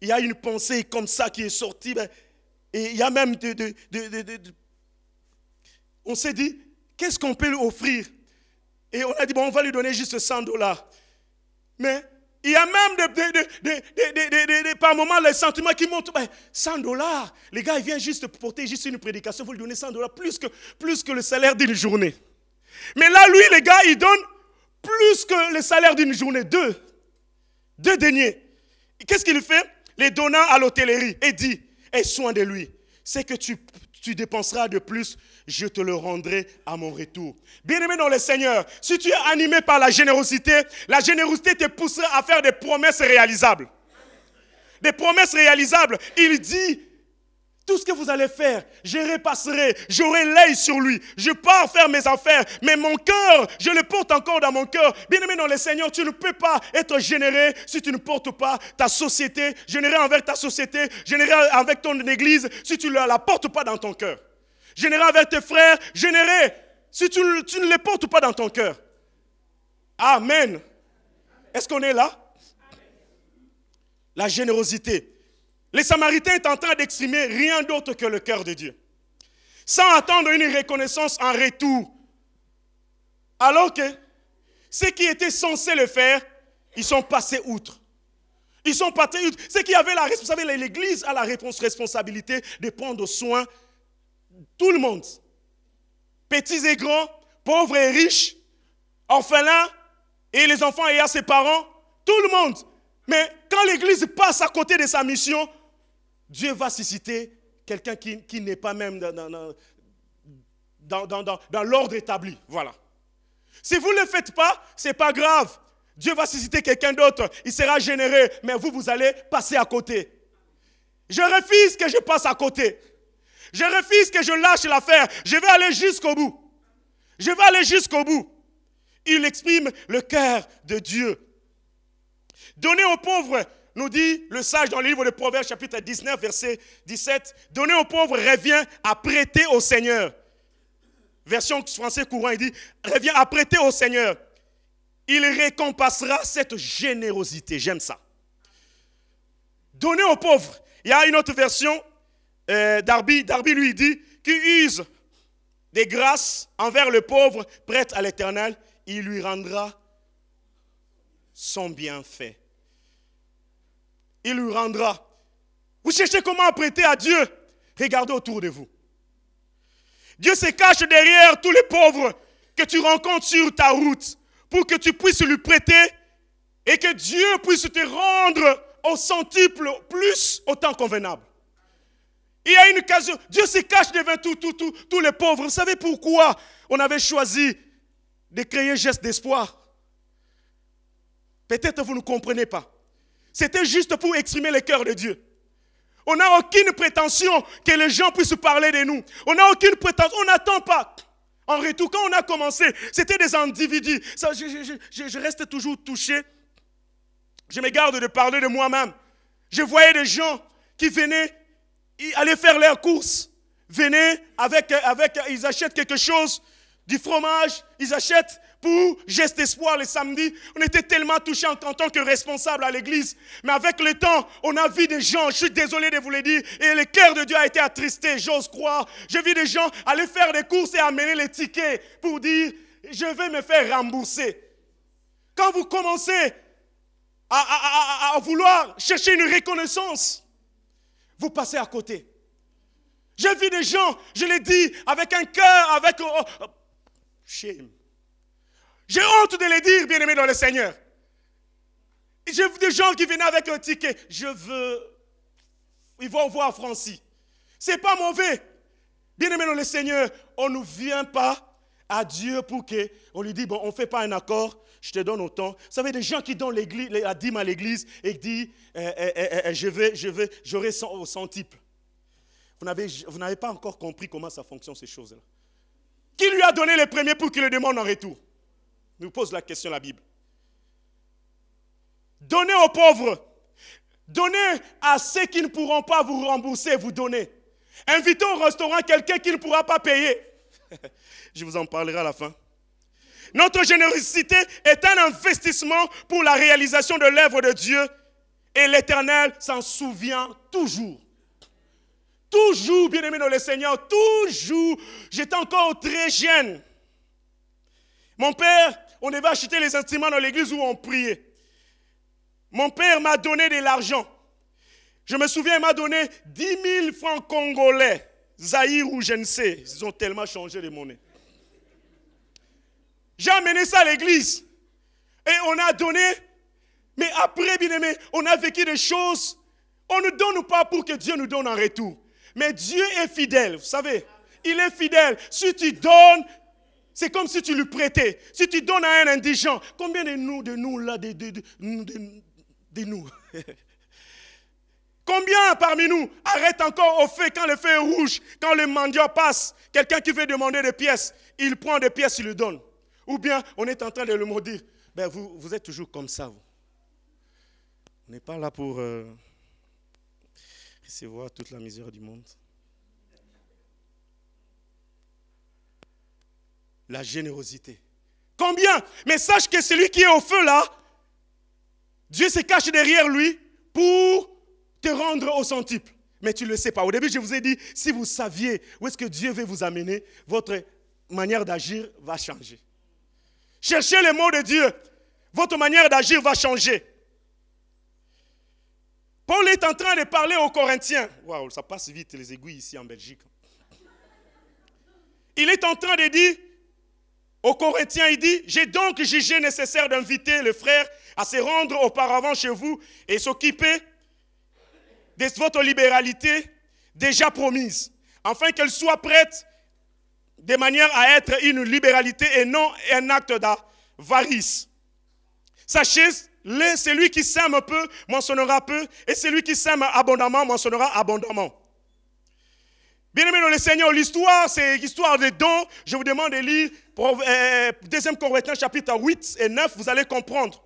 il y a une pensée comme ça qui est sortie. Ben, et il y a même on s'est dit, qu'est-ce qu'on peut lui offrir et on a dit, bon, on va lui donner juste 100 dollars. Mais il y a même des, par moments les sentiments qui montent. 100 ben, dollars, les gars, il vient juste porter juste une prédication, vous lui donnez 100 dollars, plus que, plus que le salaire d'une journée. Mais là, lui, les gars, il donne plus que le salaire d'une journée, deux. Deux deniers. Qu'est-ce qu'il fait Les donnant à l'hôtellerie et dit, aie soin de lui. C'est que tu tu dépenseras de plus, je te le rendrai à mon retour. Bien-aimé dans le Seigneur, si tu es animé par la générosité, la générosité te poussera à faire des promesses réalisables. Des promesses réalisables. Il dit tout ce que vous allez faire, je repasserai, j'aurai l'œil sur lui. Je pars faire mes affaires, mais mon cœur, je le porte encore dans mon cœur. Bien-aimé dans le Seigneur, tu ne peux pas être généré si tu ne portes pas ta société, généré envers ta société, généré avec ton église, si tu ne la portes pas dans ton cœur. Généré envers tes frères, généré si tu, tu ne les portes pas dans ton cœur. Amen. Est-ce qu'on est là La générosité les Samaritains train d'exprimer rien d'autre que le cœur de Dieu, sans attendre une reconnaissance en retour. Alors que ceux qui étaient censés le faire, ils sont passés outre. Ils sont passés outre. Ceux qui avaient la responsabilité, l'Église a la responsabilité de prendre soin de tout le monde. Petits et grands, pauvres et riches, orphelins et les enfants et à ses parents, tout le monde. Mais quand l'Église passe à côté de sa mission, Dieu va susciter quelqu'un qui, n'est pas même dans, dans, l'ordre établi. Voilà. Si vous ne le faites pas, ce n'est pas grave. Dieu va susciter quelqu'un d'autre. Il sera généré. mais vous, vous allez passer à côté. Je refuse que je passe à côté. Je refuse que je lâche l'affaire. Je vais aller jusqu'au bout. Je vais aller jusqu'au bout. Il exprime le cœur de Dieu. Donnez aux pauvres nous dit le sage dans le livre de Proverbes chapitre 19 verset 17, donner aux pauvres revient à prêter au Seigneur. Version française courant, il dit, revient à prêter au Seigneur. Il récompensera cette générosité. J'aime ça. Donner aux pauvres. Il y a une autre version, Darby, euh, Darby lui dit, qui use des grâces envers le pauvre, prête à l'éternel, il lui rendra son bienfait il lui rendra. Vous cherchez comment prêter à Dieu. Regardez autour de vous. Dieu se cache derrière tous les pauvres que tu rencontres sur ta route pour que tu puisses lui prêter et que Dieu puisse te rendre au centuple plus au temps convenable. Il y a une occasion. Dieu se cache devant tous tout, les pauvres. Vous savez pourquoi on avait choisi de créer geste d'espoir Peut-être vous ne comprenez pas. C'était juste pour exprimer le cœur de Dieu. On n'a aucune prétention que les gens puissent parler de nous. On n'a aucune prétention. On n'attend pas. En retour, quand on a commencé, c'était des individus. Ça, je, reste toujours touché. Je me garde de parler de moi-même. Je voyais des gens qui venaient, ils allaient faire leurs courses. Venaient avec, avec, ils achètent quelque chose, du fromage, ils achètent Geste Espoir le samedi, On était tellement touchés en, tant que responsable à l'église. Mais avec le temps, on a vu des gens, je suis désolé de vous le dire, et le cœur de Dieu a été attristé, j'ose croire. Je vis des gens aller faire des courses et amener les tickets pour dire, je vais me faire rembourser. Quand vous commencez à, vouloir chercher une reconnaissance, vous passez à côté. J'ai vu des gens, je l'ai dit, avec un cœur, avec... Oh, oh, j'ai honte de les dire, bien aimé dans le Seigneur. J'ai vu des gens qui viennent avec un ticket. Je veux. Ils vont voir Francis. n'est pas mauvais. bien aimé dans le Seigneur, on ne vient pas à Dieu pour que on lui dise bon, on ne fait pas un accord, je te donne autant. Vous savez, des gens qui donnent l'église, la dîme à l'église et qui disent eh, eh, eh, je vais, je vais, j'aurai 100, types. Vous n'avez, pas encore compris comment ça fonctionne ces choses-là. Qui lui a donné les premiers pour qu'il le demande en retour nous pose la question la Bible. Donnez aux pauvres. Donnez à ceux qui ne pourront pas vous rembourser, vous donner. Invitez au restaurant quelqu'un qui ne pourra pas payer. [LAUGHS] Je vous en parlerai à la fin. Notre générosité est un investissement pour la réalisation de l'œuvre de Dieu et l'Éternel s'en souvient toujours. Toujours, bien-aimé dans le Seigneur, toujours. J'étais encore très jeune. Mon père on devait acheter les instruments dans l'église où on priait. Mon père m'a donné de l'argent. Je me souviens, il m'a donné 10 000 francs congolais, Zahir ou je ne sais. Ils ont tellement changé de monnaie. J'ai amené ça à l'église. Et on a donné. Mais après, bien aimé, on a vécu des choses. On ne donne pas pour que Dieu nous donne en retour. Mais Dieu est fidèle, vous savez. Il est fidèle. Si tu donnes, c'est comme si tu lui prêtais. Si tu donnes à un indigent, combien de nous, de nous, là, de, de, de, nous [LAUGHS] Combien parmi nous arrête encore au feu quand le feu est rouge, quand le mendiant passe, quelqu'un qui veut demander des pièces, il prend des pièces, il le donne. Ou bien on est en train de le maudire. Ben vous, vous êtes toujours comme ça, vous. On n'est pas là pour euh, recevoir toute la misère du monde. la générosité. Combien Mais sache que celui qui est au feu là, Dieu se cache derrière lui pour te rendre au centuple. Mais tu ne le sais pas. Au début, je vous ai dit, si vous saviez où est-ce que Dieu veut vous amener, votre manière d'agir va changer. Cherchez les mots de Dieu. Votre manière d'agir va changer. Paul est en train de parler aux Corinthiens. Waouh, ça passe vite les aiguilles ici en Belgique. Il est en train de dire, au Corinthiens, il dit, j'ai donc jugé nécessaire d'inviter le frère à se rendre auparavant chez vous et s'occuper de votre libéralité déjà promise, afin qu'elle soit prête de manière à être une libéralité et non un acte d'avarice. Sachez, celui qui sème peu mentionnera peu, et celui qui sème abondamment mentionnera abondamment. Bien-aimé dans le Seigneur, l'histoire, c'est l'histoire des dons. Je vous demande de lire 2 euh, Corinthiens chapitre 8 et 9, vous allez comprendre.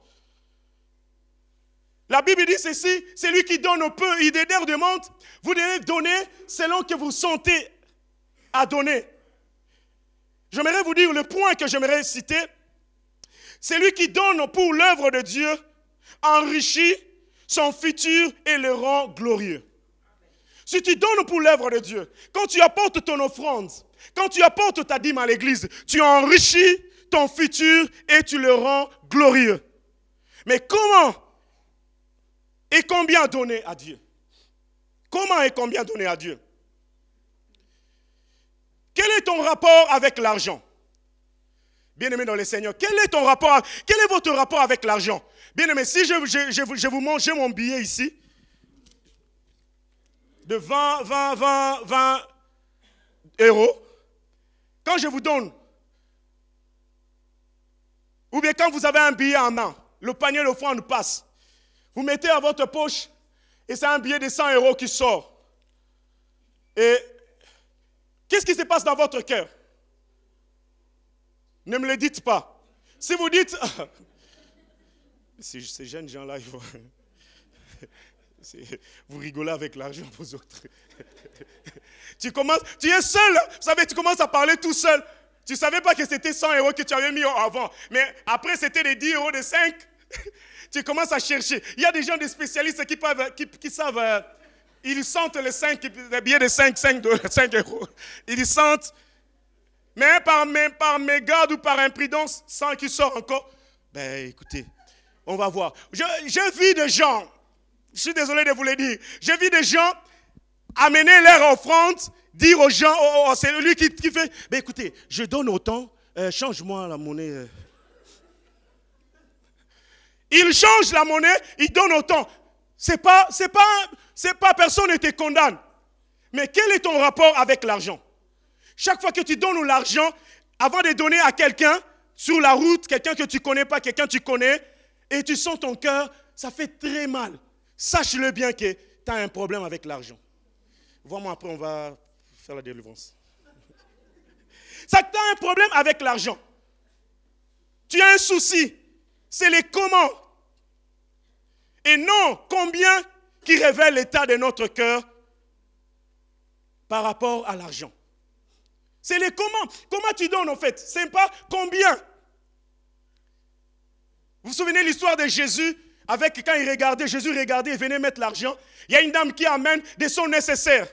La Bible dit ceci, «Celui qui donne au peu. de demande, vous devez donner selon que vous sentez à donner. J'aimerais vous dire le point que j'aimerais citer. «Celui qui donne pour l'œuvre de Dieu, enrichit son futur et le rend glorieux. Si tu donnes pour l'œuvre de Dieu, quand tu apportes ton offrande, quand tu apportes ta dîme à l'église, tu enrichis ton futur et tu le rends glorieux. Mais comment et combien donner à Dieu Comment et combien donner à Dieu Quel est ton rapport avec l'argent Bien-aimé dans le Seigneur, quel est ton rapport Quel est votre rapport avec l'argent Bien-aimé, si je, vous mange mon billet ici, de 20, 20, 20, 20 euros, quand je vous donne, ou bien quand vous avez un billet en main, le panier nous passe, vous mettez à votre poche et c'est un billet de 100 euros qui sort. Et qu'est-ce qui se passe dans votre cœur Ne me le dites pas. Si vous dites, [LAUGHS] ces jeunes gens-là, ils vont... [LAUGHS] Vous rigolez avec l'argent, vous autres. [LAUGHS] tu commences, tu es seul, hein. vous savez, tu commences à parler tout seul. Tu ne savais pas que c'était 100 euros que tu avais mis avant, mais après c'était des 10 euros, des [LAUGHS] 5. tu commences à chercher. Il y a des gens, des spécialistes qui, peuvent, qui, savent, euh, ils sentent les, 5, les billets de 5, 5, [LAUGHS] euros. Ils sentent, mais par, par mégarde ou par imprudence, sans qu'ils sortent encore. Ben écoutez, on va voir. Je, je vis des gens je suis désolé de vous le dire. J'ai vu des gens amener leur offrande, dire aux gens, oh, oh, oh, c'est lui qui, fait, écoutez, je donne autant, euh, change-moi la monnaie. Il change la monnaie, il donne autant. C'est pas, c'est pas, c'est pas, personne ne te condamne. Mais quel est ton rapport avec l'argent Chaque fois que tu donnes l'argent, avant de donner à quelqu'un, sur la route, quelqu'un que tu connais pas, quelqu'un que tu connais, et tu sens ton cœur, ça fait très mal. Sache-le bien que tu as un problème avec l'argent. Vois-moi après, on va faire la délivrance. [LAUGHS] Ça, tu as un problème avec l'argent. Tu as un souci. C'est les comment. Et non, combien qui révèle l'état de notre cœur par rapport à l'argent. C'est les comment. Comment tu donnes en fait C'est pas combien. Vous vous souvenez l'histoire de Jésus avec, quand il regardait, Jésus regardait et venait mettre l'argent. Il y a une dame qui amène des sons nécessaires.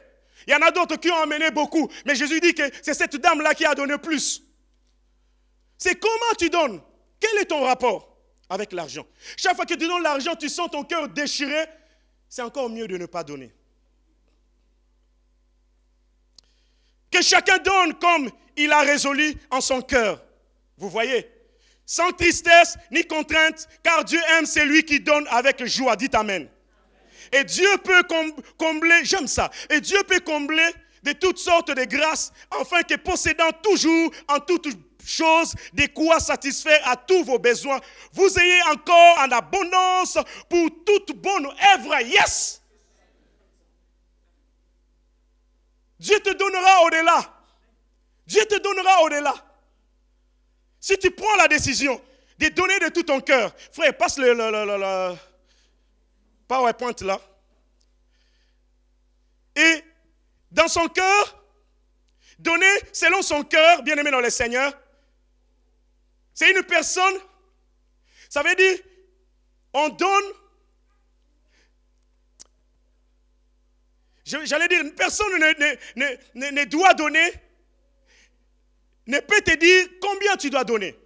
Il y en a d'autres qui ont amené beaucoup. Mais Jésus dit que c'est cette dame-là qui a donné plus. C'est comment tu donnes. Quel est ton rapport avec l'argent Chaque fois que tu donnes l'argent, tu sens ton cœur déchiré. C'est encore mieux de ne pas donner. Que chacun donne comme il a résolu en son cœur. Vous voyez sans tristesse ni contrainte, car Dieu aime celui qui donne avec joie. Dites Amen. Et Dieu peut combler, j'aime ça, et Dieu peut combler de toutes sortes de grâces, afin que possédant toujours en toutes choses de quoi satisfaire à tous vos besoins, vous ayez encore en abondance pour toute bonne œuvre. Yes! Dieu te donnera au-delà. Dieu te donnera au-delà. Si tu prends la décision de donner de tout ton cœur, frère, passe le, PowerPoint là. Et dans son cœur, donner selon son cœur, bien aimé dans le Seigneur, c'est une personne, ça veut dire, on donne, j'allais dire, une personne ne doit donner ne peut te dire combien tu dois donner.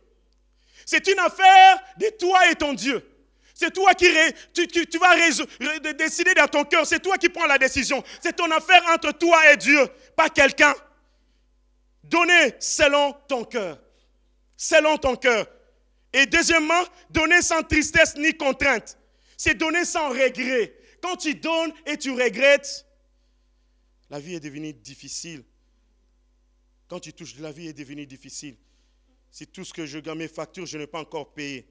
C'est une affaire de toi et ton Dieu. C'est toi qui tu, vas décider dans ton cœur. C'est toi qui prends la décision. C'est ton affaire entre toi et Dieu, pas quelqu'un. Donner selon ton cœur. Selon ton cœur. Et deuxièmement, donner sans tristesse ni contrainte. C'est donner sans regret. Quand tu donnes et tu regrettes, la vie est devenue difficile. Quand tu touches de la vie, est devenue difficile. Si tout ce que je gagne, mes factures, je n'ai pas encore payé.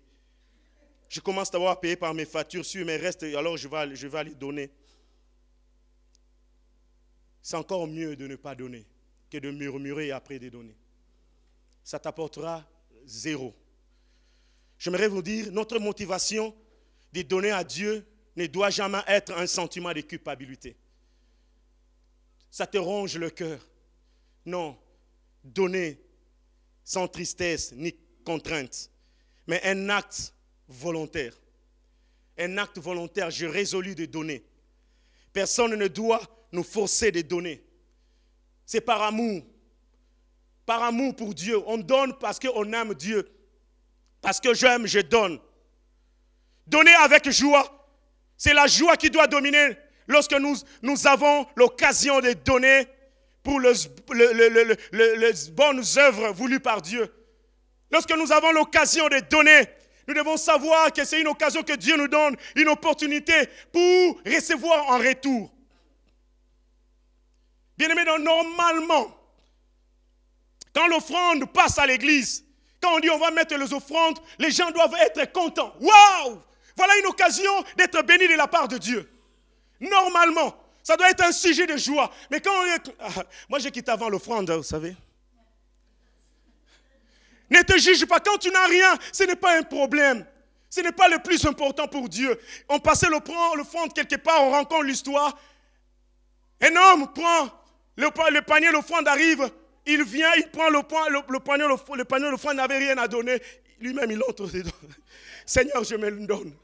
Je commence à avoir payé par mes factures, sur mes restes, alors je vais, je vais donner. C'est encore mieux de ne pas donner que de murmurer après des données. Ça t'apportera zéro. J'aimerais vous dire, notre motivation de donner à Dieu ne doit jamais être un sentiment de culpabilité. Ça te ronge le cœur. Non, Donner sans tristesse ni contrainte, mais un acte volontaire. Un acte volontaire, je résolus de donner. Personne ne doit nous forcer de donner. C'est par amour. Par amour pour Dieu. On donne parce qu'on aime Dieu. Parce que j'aime, je donne. Donner avec joie. C'est la joie qui doit dominer lorsque nous, nous avons l'occasion de donner pour les, bonnes œuvres voulues par Dieu. Lorsque nous avons l'occasion de donner, nous devons savoir que c'est une occasion que Dieu nous donne, une opportunité pour recevoir en retour. Bien-aimé, normalement, quand l'offrande passe à l'église, quand on dit on va mettre les offrandes, les gens doivent être contents. Waouh Voilà une occasion d'être béni de la part de Dieu. Normalement, ça doit être un sujet de joie. Mais quand on est... Ah, moi, j'ai quitté avant l'offrande, hein, vous savez. Ne te juge pas. Quand tu n'as rien, ce n'est pas un problème. Ce n'est pas le plus important pour Dieu. On passait l'offrande quelque part, on rencontre l'histoire. Un homme prend le, panier, l'offrande arrive. Il vient, il prend le, le, le panier, le, panier, l'offrande n'avait rien à donner. Lui-même, il entre [LAUGHS] Seigneur, je me le donne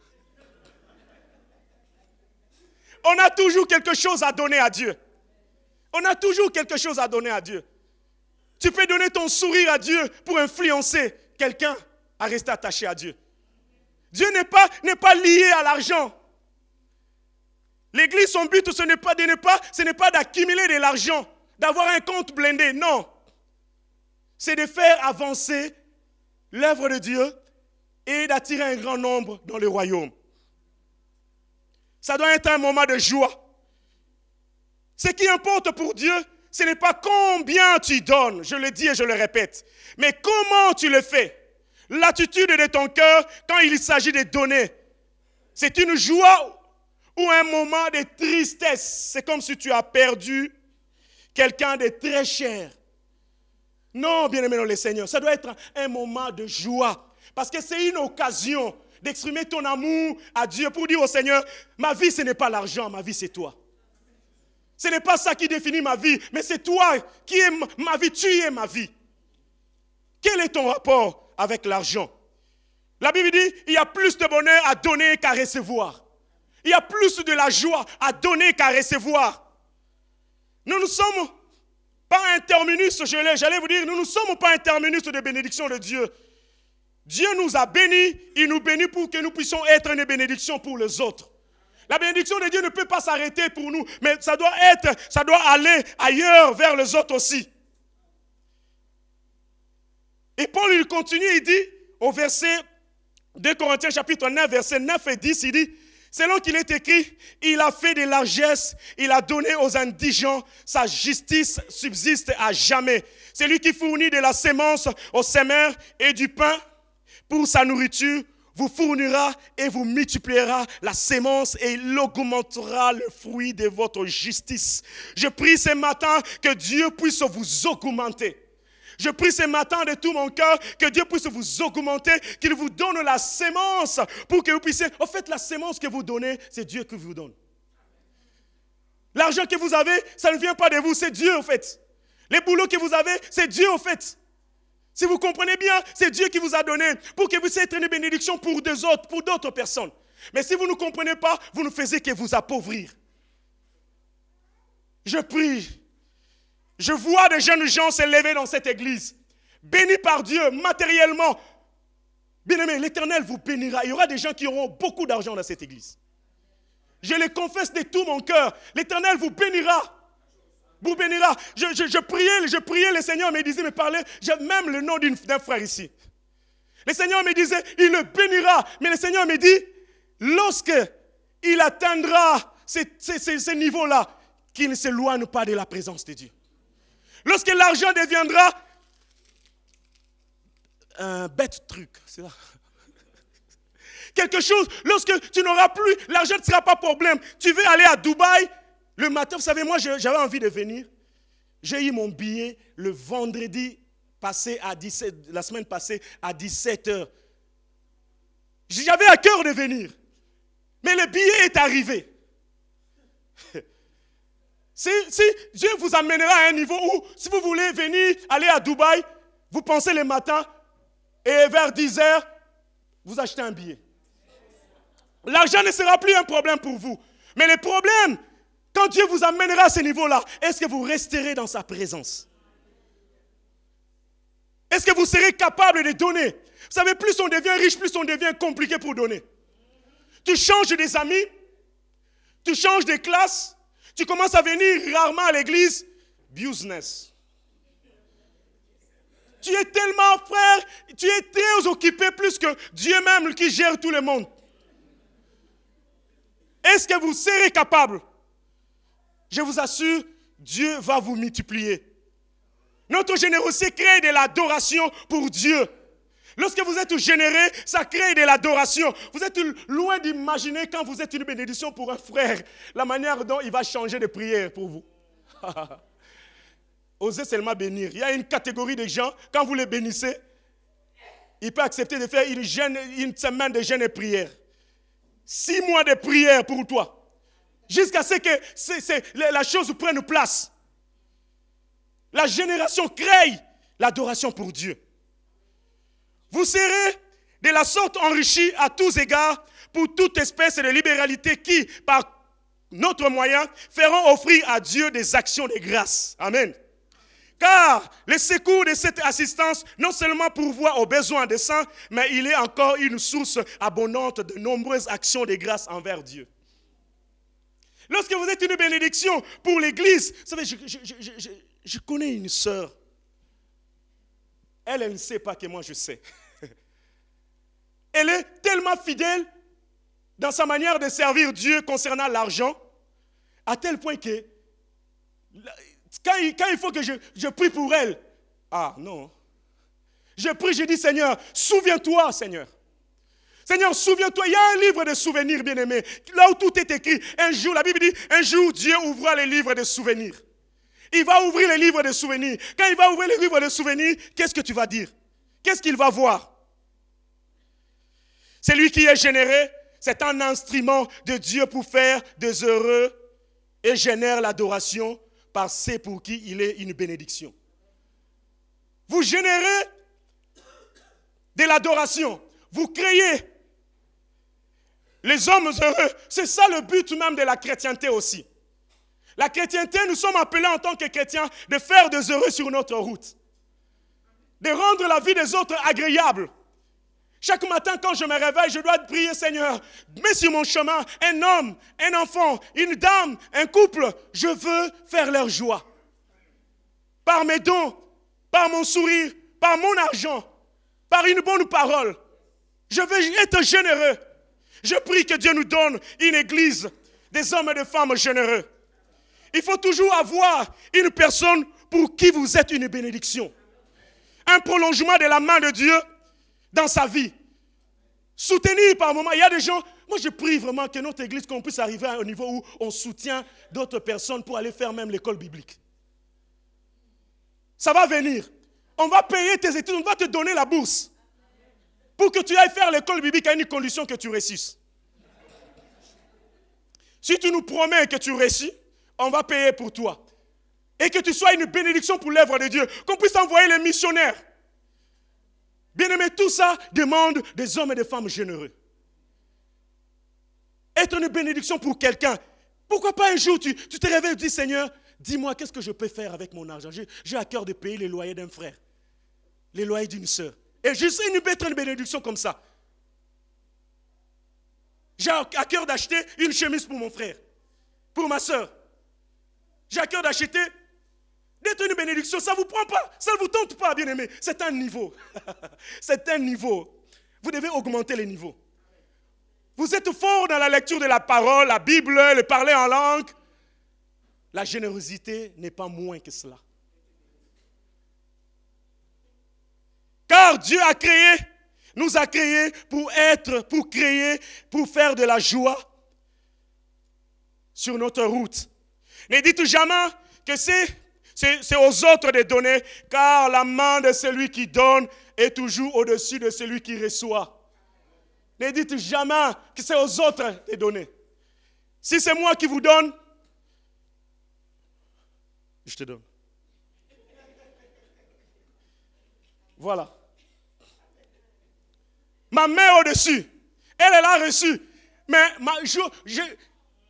on a toujours quelque chose à donner à Dieu. On a toujours quelque chose à donner à Dieu. Tu peux donner ton sourire à Dieu pour influencer quelqu'un à rester attaché à Dieu. Dieu n'est pas, n'est pas lié à l'argent. L'Église, son but, ce n'est pas, de pas, ce n'est pas d'accumuler de l'argent, d'avoir un compte blindé. Non. C'est de faire avancer l'œuvre de Dieu et d'attirer un grand nombre dans le royaume. Ça doit être un moment de joie. Ce qui importe pour Dieu, ce n'est pas combien tu donnes, je le dis et je le répète, mais comment tu le fais. L'attitude de ton cœur quand il s'agit de donner, c'est une joie ou un moment de tristesse. C'est comme si tu as perdu quelqu'un de très cher. Non, bien aimé dans les seigneurs ça doit être un moment de joie. Parce que c'est une occasion d'exprimer ton amour à Dieu pour dire au Seigneur, ma vie, ce n'est pas l'argent, ma vie, c'est toi. Ce n'est pas ça qui définit ma vie, mais c'est toi qui es ma vie, tu es ma vie. Quel est ton rapport avec l'argent La Bible dit, il y a plus de bonheur à donner qu'à recevoir. Il y a plus de la joie à donner qu'à recevoir. Nous ne sommes pas un terminus, j'allais vous dire, nous ne sommes pas un terminus de bénédiction de Dieu. Dieu nous a bénis, il nous bénit pour que nous puissions être une bénédiction pour les autres. La bénédiction de Dieu ne peut pas s'arrêter pour nous, mais ça doit être, ça doit aller ailleurs vers les autres aussi. Et Paul, il continue, il dit au verset 2 Corinthiens chapitre 9, verset 9 et 10, il dit, selon qu'il est écrit, il a fait des largesses, il a donné aux indigents, sa justice subsiste à jamais. C'est lui qui fournit de la sémence aux semeurs et du pain pour sa nourriture, vous fournira et vous multipliera la semence et il augmentera le fruit de votre justice. Je prie ce matin que Dieu puisse vous augmenter. Je prie ce matin de tout mon cœur que Dieu puisse vous augmenter, qu'il vous donne la sémence pour que vous puissiez... En fait, la sémence que vous donnez, c'est Dieu qui vous donne. L'argent que vous avez, ça ne vient pas de vous, c'est Dieu en fait. Les boulots que vous avez, c'est Dieu en fait. Si vous comprenez bien, c'est Dieu qui vous a donné pour que vous soyez une bénédiction pour des autres, pour d'autres personnes. Mais si vous ne comprenez pas, vous ne faites que vous appauvrir. Je prie. Je vois des jeunes gens s'élever dans cette église, bénis par Dieu matériellement. bien aimé, l'Éternel vous bénira. Il y aura des gens qui auront beaucoup d'argent dans cette église. Je les confesse de tout mon cœur. L'Éternel vous bénira bénira je, je, je, priais, je priais le Seigneur, me disait, me parler, j'ai même le nom d'un frère ici. Le Seigneur me disait, il le bénira. Mais le Seigneur me dit, lorsque il atteindra ces, niveau niveaux-là, qu'il ne s'éloigne pas de la présence de Dieu. Lorsque l'argent deviendra un bête truc, c'est quelque chose, lorsque tu n'auras plus, l'argent ne sera pas problème. Tu veux aller à Dubaï, le matin, vous savez, moi, j'avais envie de venir. J'ai eu mon billet le vendredi passé à 17, la semaine passée à 17h. J'avais à cœur de venir. Mais le billet est arrivé. [LAUGHS] Si, Dieu vous amènera à un niveau où, si vous voulez venir, aller à Dubaï, vous pensez le matin et vers 10 heures, vous achetez un billet. L'argent ne sera plus un problème pour vous. Mais le problème, quand Dieu vous amènera à ce niveau-là, est-ce que vous resterez dans sa présence Est-ce que vous serez capable de donner Vous savez, plus on devient riche, plus on devient compliqué pour donner. Tu changes des amis, tu changes des classes, tu commences à venir rarement à l'église. Business. Tu es tellement, frère, tu es très occupé plus que Dieu même qui gère tout le monde. Est-ce que vous serez capable je vous assure, Dieu va vous multiplier. Notre générosité crée de l'adoration pour Dieu. Lorsque vous êtes généré, ça crée de l'adoration. Vous êtes loin d'imaginer quand vous êtes une bénédiction pour un frère, la manière dont il va changer de prière pour vous. [LAUGHS] Osez seulement bénir. Il y a une catégorie de gens, quand vous les bénissez, ils peuvent accepter de faire une, une semaine de jeûne et prière. Six mois de prière pour toi. Jusqu'à ce que la chose prenne place. La génération crée l'adoration pour Dieu. Vous serez de la sorte enrichis à tous égards pour toute espèce de libéralité qui, par notre moyen, feront offrir à Dieu des actions de grâce. Amen. Car le secours de cette assistance non seulement pourvoit aux besoins des saints, mais il est encore une source abondante de nombreuses actions de grâce envers Dieu. Lorsque vous êtes une bénédiction pour l'Église, vous savez, je, connais une sœur. Elle, elle ne sait pas que moi je sais. [LAUGHS] Elle est tellement fidèle dans sa manière de servir Dieu concernant l'argent, à tel point que quand il faut que je, prie pour elle, ah non, je prie, je dis Seigneur, souviens-toi Seigneur. Seigneur, souviens-toi, il y a un livre de souvenirs, bien-aimé, là où tout est écrit. Un jour, la Bible dit, un jour, Dieu ouvrira les livres de souvenirs. Il va ouvrir les livres de souvenirs. Quand il va ouvrir les livres de souvenirs, qu'est-ce que tu vas dire Qu'est-ce qu'il va voir C'est lui qui est généré, c'est un instrument de Dieu pour faire des heureux et génère l'adoration par ceux pour qui il est une bénédiction. Vous générez de l'adoration. Vous créez les hommes heureux. C'est ça le but même de la chrétienté aussi. La chrétienté, nous sommes appelés en tant que chrétiens de faire des heureux sur notre route, de rendre la vie des autres agréable. Chaque matin, quand je me réveille, je dois prier, Seigneur, mets sur mon chemin un homme, un enfant, une dame, un couple. Je veux faire leur joie. Par mes dons, par mon sourire, par mon argent, par une bonne parole. Je veux être généreux. Je prie que Dieu nous donne une église, des hommes et des femmes généreux. Il faut toujours avoir une personne pour qui vous êtes une bénédiction. Un prolongement de la main de Dieu dans sa vie. Soutenir par moment. Il y a des gens, moi je prie vraiment que notre église, qu'on puisse arriver à un niveau où on soutient d'autres personnes pour aller faire même l'école biblique. Ça va venir. On va payer tes études, on va te donner la bourse pour que tu ailles faire l'école biblique à une condition que tu réussisses. Si tu nous promets que tu réussis, on va payer pour toi. Et que tu sois une bénédiction pour l'œuvre de Dieu, qu'on puisse envoyer les missionnaires. Bien-aimé, tout ça demande des hommes et des femmes généreux. Être une bénédiction pour quelqu'un. Pourquoi pas un jour tu, te réveilles et tu dis Seigneur, dis-moi qu'est-ce que je peux faire avec mon argent. J'ai à cœur de payer les loyers d'un frère, les loyers d'une sœur. Et juste une de bénédiction comme ça. J'ai à cœur d'acheter une chemise pour mon frère, pour ma soeur. J'ai à cœur d'acheter d'être une bénédiction. Ça ne vous prend pas, ça ne vous tente pas, bien-aimé. C'est un niveau. [LAUGHS] C'est un niveau. Vous devez augmenter les niveaux. Vous êtes fort dans la lecture de la parole, la Bible, le parler en langue. La générosité n'est pas moins que cela. Car Dieu a créé, nous a créé pour être, pour créer, pour faire de la joie sur notre route. Ne dites jamais que c'est, c'est, aux autres de donner, car la main de celui qui donne est toujours au-dessus de celui qui reçoit. Ne dites jamais que c'est aux autres de donner. Si c'est moi qui vous donne, je te donne. Voilà. Ma mère au-dessus. Elle, l'a reçue. reçu. Mais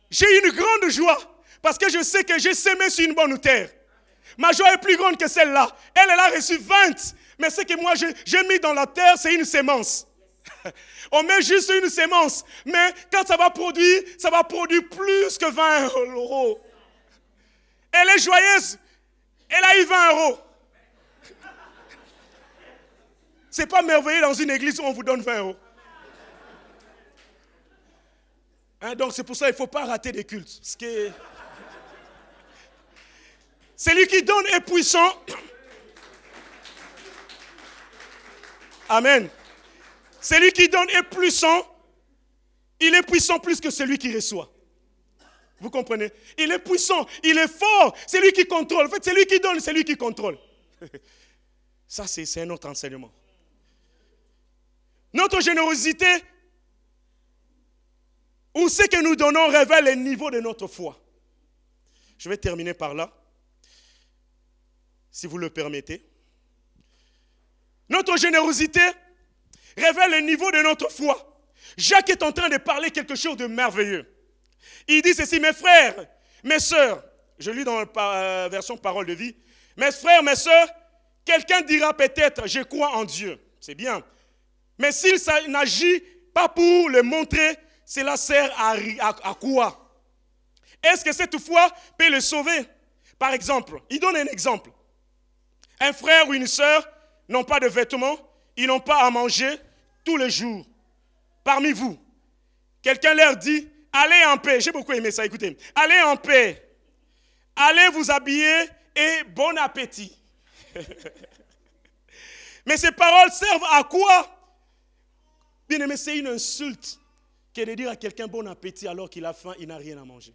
j'ai une grande joie parce que je sais que j'ai semé sur une bonne terre. Ma joie est plus grande que celle-là. Elle, l'a a reçu 20. Mais ce que moi, j'ai mis dans la terre, c'est une sémence. [LAUGHS] On met juste une sémence. Mais quand ça va produire, ça va produire plus que 20 euros. Elle est joyeuse. Elle a eu 20 euros. Ce n'est pas merveilleux dans une église où on vous donne 20 euros. Hein, donc c'est pour ça qu'il ne faut pas rater des cultes. C'est que celui qui donne est puissant. Amen. Celui qui donne est puissant. Il est puissant plus que celui qui reçoit. Vous comprenez Il est puissant, il est fort. C'est lui qui contrôle. En fait, c'est lui qui donne, c'est lui qui contrôle. [LAUGHS] Ça, c'est un autre enseignement. Notre générosité, ou ce que nous donnons, révèle le niveau de notre foi. Je vais terminer par là, si vous le permettez. Notre générosité révèle le niveau de notre foi. Jacques est en train de parler quelque chose de merveilleux. Il dit ceci, mes frères, mes sœurs, je lis dans la euh, version parole de vie, mes frères, mes sœurs, quelqu'un dira peut-être, je crois en Dieu. C'est bien. Mais s'il n'agit pas pour le montrer, cela sert à, quoi Est-ce que cette foi peut le sauver Par exemple, il donne un exemple. Un frère ou une soeur n'ont pas de vêtements, ils n'ont pas à manger tous les jours. Parmi vous, quelqu'un leur dit, allez en paix. J'ai beaucoup aimé ça, écoutez. Allez en paix. Allez vous habiller et bon appétit. [LAUGHS] Mais ces paroles servent à quoi Bien aimé, c'est une insulte que de dire à quelqu'un bon appétit alors qu'il a faim, il n'a rien à manger.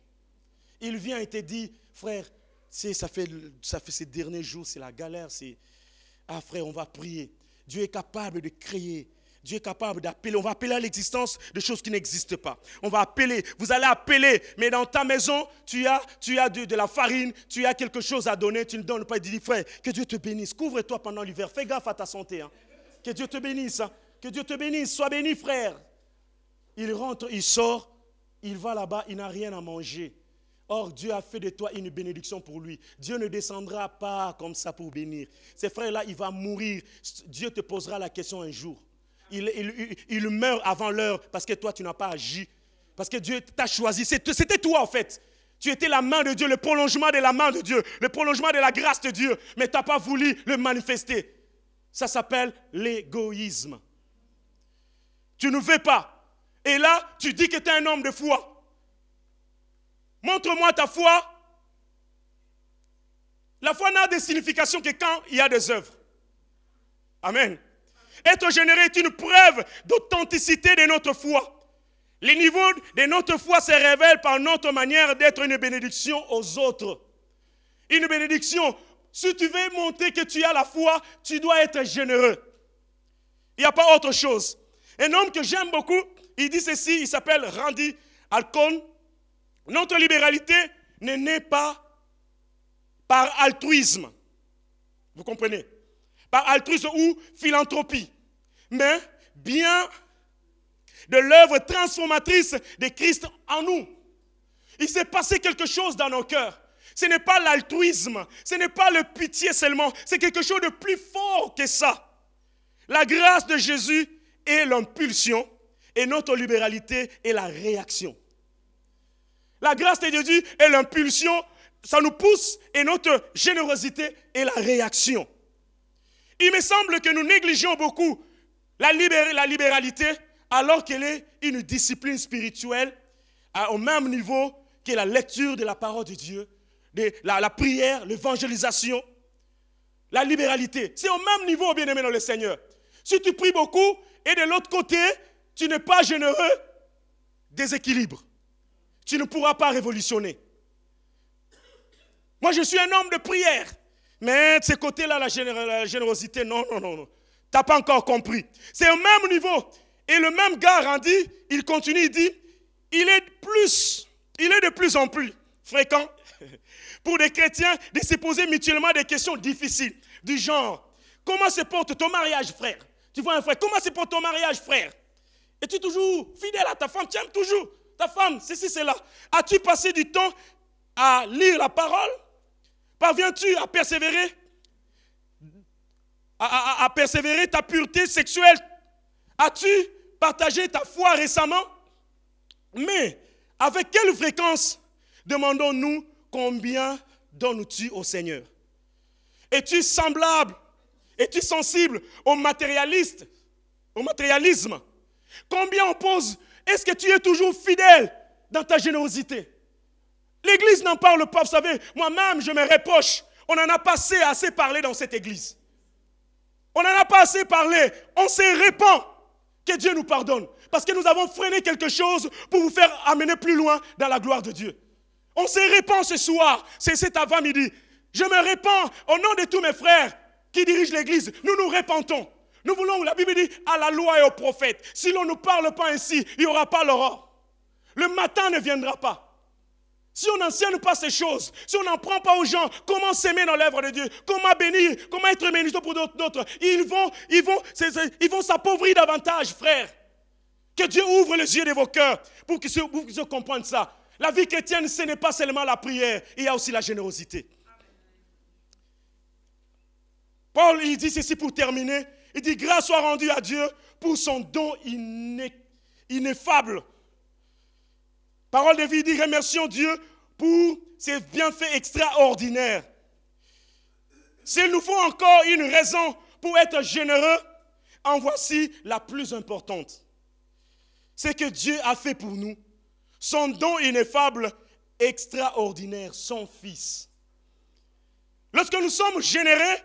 Il vient et te dit, frère, ça fait, ça fait ces derniers jours, c'est la galère, c'est, ah frère, on va prier. Dieu est capable de créer. Dieu est capable d'appeler. On va appeler à l'existence de choses qui n'existent pas. On va appeler. Vous allez appeler. Mais dans ta maison, tu as, tu as de, la farine, tu as quelque chose à donner. Tu ne donnes pas. te dit, frère, que Dieu te bénisse. Couvre-toi pendant l'hiver. Fais gaffe à ta santé. Hein. Que Dieu te bénisse. Hein. Que Dieu te bénisse. Sois béni, frère. Il rentre, il sort, il va là-bas, il n'a rien à manger. Or, Dieu a fait de toi une bénédiction pour lui. Dieu ne descendra pas comme ça pour bénir. Ces frères-là, il va mourir. Dieu te posera la question un jour. Il, il meurt avant l'heure parce que toi, tu n'as pas agi. Parce que Dieu t'a choisi. C'était toi, en fait. Tu étais la main de Dieu, le prolongement de la main de Dieu, le prolongement de la grâce de Dieu. Mais tu n'as pas voulu le manifester. Ça s'appelle l'égoïsme. Tu ne veux pas. Et là, tu dis que tu es un homme de foi. Montre-moi ta foi. La foi n'a de signification que quand il y a des œuvres. Amen. Être généré est une preuve d'authenticité de notre foi. Les niveaux de notre foi se révèlent par notre manière d'être une bénédiction aux autres. Une bénédiction. Si tu veux montrer que tu as la foi, tu dois être généreux. Il n'y a pas autre chose. Un homme que j'aime beaucoup, il dit ceci, il s'appelle Randy Alcon. Notre libéralité ne naît pas par altruisme. Vous comprenez Par altruisme ou philanthropie. Mais bien de l'œuvre transformatrice de Christ en nous. Il s'est passé quelque chose dans nos cœurs. Ce n'est pas l'altruisme, ce n'est pas le pitié seulement, c'est quelque chose de plus fort que ça. La grâce de Jésus est l'impulsion et notre libéralité est la réaction. La grâce de Dieu est l'impulsion, ça nous pousse et notre générosité est la réaction. Il me semble que nous négligeons beaucoup la, libéralité alors qu'elle est une discipline spirituelle au même niveau que la lecture de la parole de Dieu, de la, la prière, l'évangélisation, la libéralité. C'est au même niveau, bien-aimé dans le Seigneur. Si tu pries beaucoup, et de l'autre côté, tu n'es pas généreux, déséquilibre. Tu ne pourras pas révolutionner. Moi, je suis un homme de prière. Mais de ce côté-là, la, générosité, non, non, non, non. n'as pas encore compris. C'est au même niveau. Et le même gars dit il continue, il dit, il est plus, il est de plus en plus fréquent [LAUGHS] pour des chrétiens de se poser mutuellement des questions difficiles, du genre, comment se porte ton mariage, frère tu vois un frère, comment c'est pour ton mariage, frère Es-tu toujours fidèle à ta femme Tu aimes toujours ta femme, c'est ceci, là. As-tu passé du temps à lire la parole Parviens-tu à persévérer à, persévérer ta pureté sexuelle As-tu partagé ta foi récemment Mais avec quelle fréquence demandons-nous combien donnes-tu au Seigneur Es-tu semblable es-tu sensible au matérialiste, au matérialisme Combien on pose Est-ce que tu es toujours fidèle dans ta générosité L'Église n'en parle pas, vous savez, moi-même je me reproche. On n'en a pas assez, parlé dans cette Église. On n'en a pas assez parlé. On se répand. Que Dieu nous pardonne. Parce que nous avons freiné quelque chose pour vous faire amener plus loin dans la gloire de Dieu. On se répand ce soir, c'est cet avant-midi. Je me répands au nom de tous mes frères qui dirige l'Église, nous nous repentons. Nous voulons, la Bible dit, à la loi et aux prophètes. Si l'on ne parle pas ainsi, il n'y aura pas l'aurore. Le matin ne viendra pas. Si on n'enseigne pas ces choses, si on n'en prend pas aux gens comment s'aimer dans l'œuvre de Dieu, comment bénir, comment être ministre pour d'autres, ils vont, ils vont, ils vont s'appauvrir davantage, frère. Que Dieu ouvre les yeux de vos cœurs pour qu'ils se comprennent ça. La vie chrétienne, ce n'est pas seulement la prière, il y a aussi la générosité. Paul, il dit ceci pour terminer. Il dit, grâce soit rendue à Dieu pour son don ineffable. Parole de vie dit, remercions Dieu pour ses bienfaits extraordinaires. S'il nous faut encore une raison pour être généreux, en voici la plus importante. C'est que Dieu a fait pour nous son don ineffable, extraordinaire, son Fils. Lorsque nous sommes générés,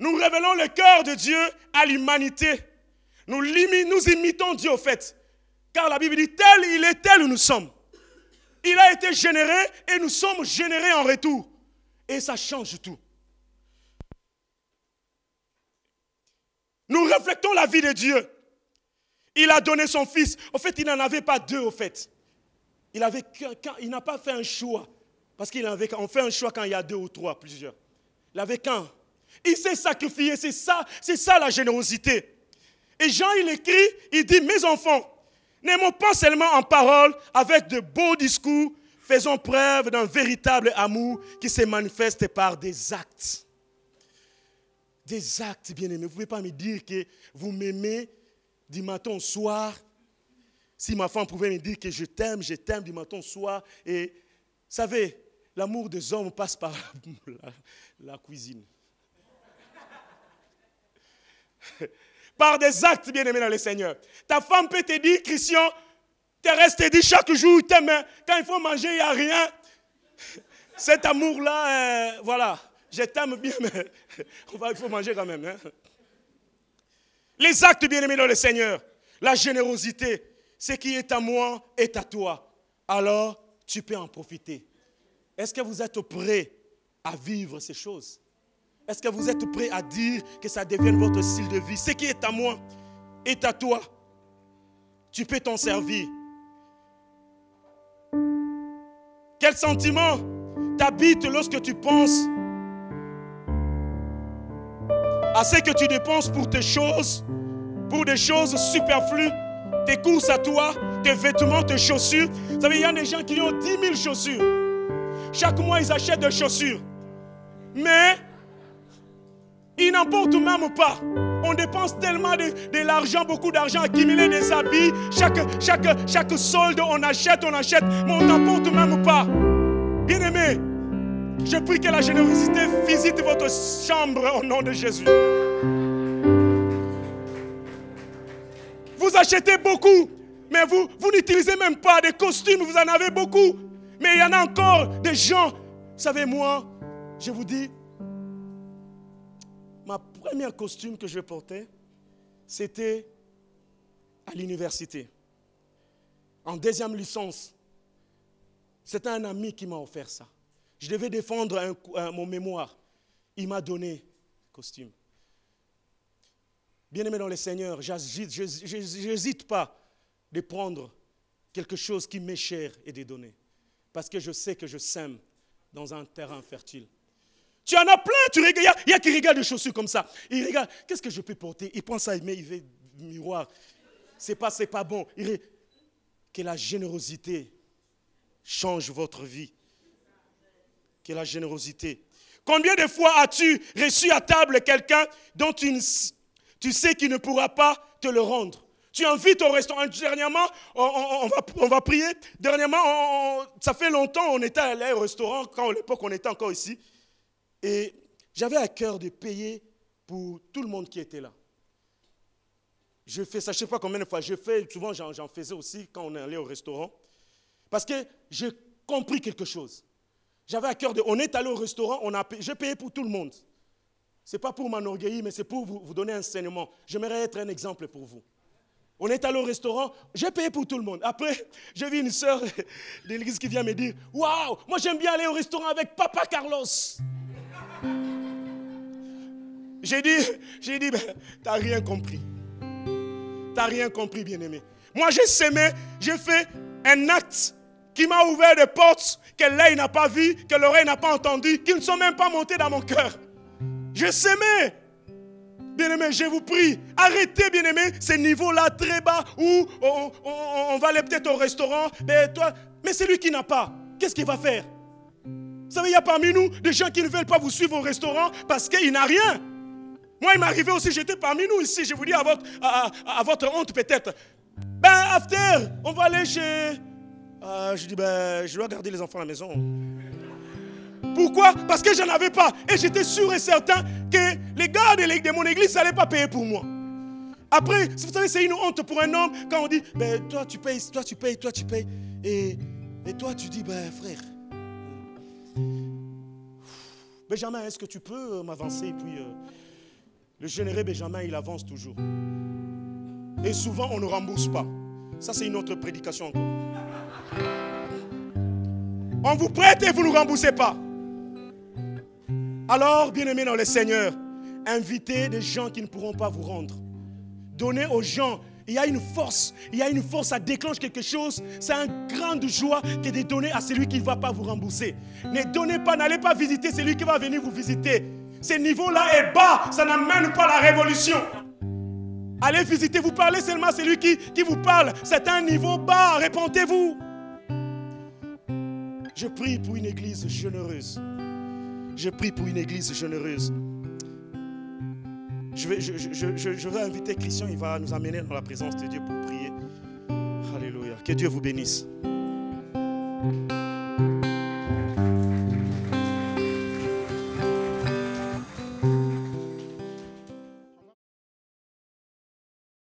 nous révélons le cœur de Dieu à l'humanité. Nous, imitons Dieu au fait. Car la Bible dit, tel il est, tel nous sommes. Il a été généré et nous sommes générés en retour. Et ça change tout. Nous reflétons la vie de Dieu. Il a donné son fils. Au fait, il n'en avait pas deux, au fait. Il, n'a pas fait un choix. Parce qu'il avait, fait un choix quand il y a deux ou trois, plusieurs. Il avait qu'un. Il s'est sacrifié, c'est ça, c'est ça la générosité. Et Jean, il écrit, il dit, mes enfants, n'aimons pas seulement en parole, avec de beaux discours, faisons preuve d'un véritable amour qui se manifeste par des actes. Des actes, bien-aimés. Vous ne pouvez pas me dire que vous m'aimez du matin au soir. Si ma femme pouvait me dire que je t'aime, je t'aime du matin au soir. Et, savez, l'amour des hommes passe par [LAUGHS] la cuisine. [LAUGHS] Par des actes, bien-aimés dans le Seigneur. Ta femme peut te dire, Christian, tu restes dit chaque jour, Quand il faut manger, il n'y a rien. [LAUGHS] Cet amour-là, euh, voilà, je t'aime bien, mais [LAUGHS] il faut manger quand même. Hein. Les actes, bien-aimés dans le Seigneur. La générosité, ce qui est à moi est à toi. Alors, tu peux en profiter. Est-ce que vous êtes prêts à vivre ces choses est-ce que vous êtes prêt à dire que ça devienne votre style de vie Ce qui est à moi est à toi. Tu peux t'en servir. Quel sentiment t'habite lorsque tu penses à ce que tu dépenses pour tes choses, pour des choses superflues, tes courses à toi, tes vêtements, tes chaussures. Vous savez, il y a des gens qui ont 10 000 chaussures. Chaque mois, ils achètent des chaussures. Mais il n'importe même pas. On dépense tellement de, l'argent, beaucoup d'argent, accumuler des habits. Chaque, chaque, chaque solde, on achète, on achète, mais on n'importe même pas. bien aimés je prie que la générosité visite votre chambre au nom de Jésus. Vous achetez beaucoup, mais vous, vous n'utilisez même pas des costumes, vous en avez beaucoup. Mais il y en a encore des gens. Vous savez, moi, je vous dis, premier costume que je portais, c'était à l'université, en deuxième licence. C'était un ami qui m'a offert ça. Je devais défendre mon mémoire. Il m'a donné costume. Bien-aimé dans le Seigneur, j'hésite pas de prendre quelque chose qui m'est cher et de donner. Parce que je sais que je sème dans un terrain fertile. Tu en as plein, tu regardes, il y, a qui regarde des chaussures comme ça. Il regarde, qu'est-ce que je peux porter Il pense ça, il met, il au miroir. C'est pas, c'est pas bon. que la générosité change votre vie. Que la générosité. Combien de fois as-tu reçu à table quelqu'un dont tu, sais qu'il ne pourra pas te le rendre tu invites au restaurant. Dernièrement, on, va, on va, prier. Dernièrement, ça fait longtemps, on était allé au restaurant, quand à l'époque on était encore ici. Et j'avais à cœur de payer pour tout le monde qui était là. Je fais, sais pas combien de fois, je fais, souvent j'en faisais aussi quand on allait au restaurant, parce que j'ai compris quelque chose. J'avais à cœur de, on est allé au restaurant, on a, j'ai payé pour tout le monde. Ce n'est pas pour m'enorgueillir, mais c'est pour vous, donner un enseignement. J'aimerais être un exemple pour vous. On est allé au restaurant, j'ai payé pour tout le monde. Après, [LAUGHS] j'ai vu une sœur [LAUGHS] de l'église qui vient me dire Waouh, moi j'aime bien aller au restaurant avec Papa Carlos. J'ai dit, j'ai dit, ben, t'as rien compris. Tu T'as rien compris, bien-aimé. Moi, j'ai mais j'ai fait un acte qui m'a ouvert des portes que l'œil n'a pas vu, que l'oreille n'a pas entendu, qui ne sont même pas montées dans mon cœur. Je mais, Bien-aimé, je vous prie, arrêtez, bien-aimé, ces niveaux-là très bas où on, va aller peut-être au restaurant, mais ben, toi, mais celui qui n'a pas, qu'est-ce qu'il va faire Vous savez, il y a parmi nous des gens qui ne veulent pas vous suivre au restaurant parce qu'il n'a rien. Moi, il m'est aussi, j'étais parmi nous ici, je vous dis à votre, à, votre honte peut-être. Ben, after, on va aller chez. Euh, je dis, ben, je dois garder les enfants à la maison. Pourquoi Parce que je n'en avais pas. Et j'étais sûr et certain que les gars de, mon église n'allaient pas payer pour moi. Après, vous savez, c'est une honte pour un homme quand on dit, ben, toi tu payes, toi tu payes, toi tu payes. Et, et toi tu dis, ben frère, Benjamin, est-ce que tu peux euh, m'avancer puis... Euh, le généré Benjamin, il avance toujours. Et souvent, on ne rembourse pas. Ça, c'est une autre prédication On vous prête et vous ne remboursez pas. Alors, bien aimé dans le Seigneur, invitez des gens qui ne pourront pas vous rendre. Donnez aux gens. Il y a une force, il y a une force, ça déclenche quelque chose. C'est une grande joie que de donner à celui qui ne va pas vous rembourser. Ne donnez pas, n'allez pas visiter celui qui va venir vous visiter. Ce niveau-là est bas, ça n'amène pas la révolution. Allez visiter, vous parlez seulement c'est celui qui, qui vous parle. C'est un niveau bas, répondez-vous. Je prie pour une église généreuse. Je prie pour une église généreuse. Je vais, je vais inviter Christian, il va nous amener dans la présence de Dieu pour prier. Alléluia. Que Dieu vous bénisse.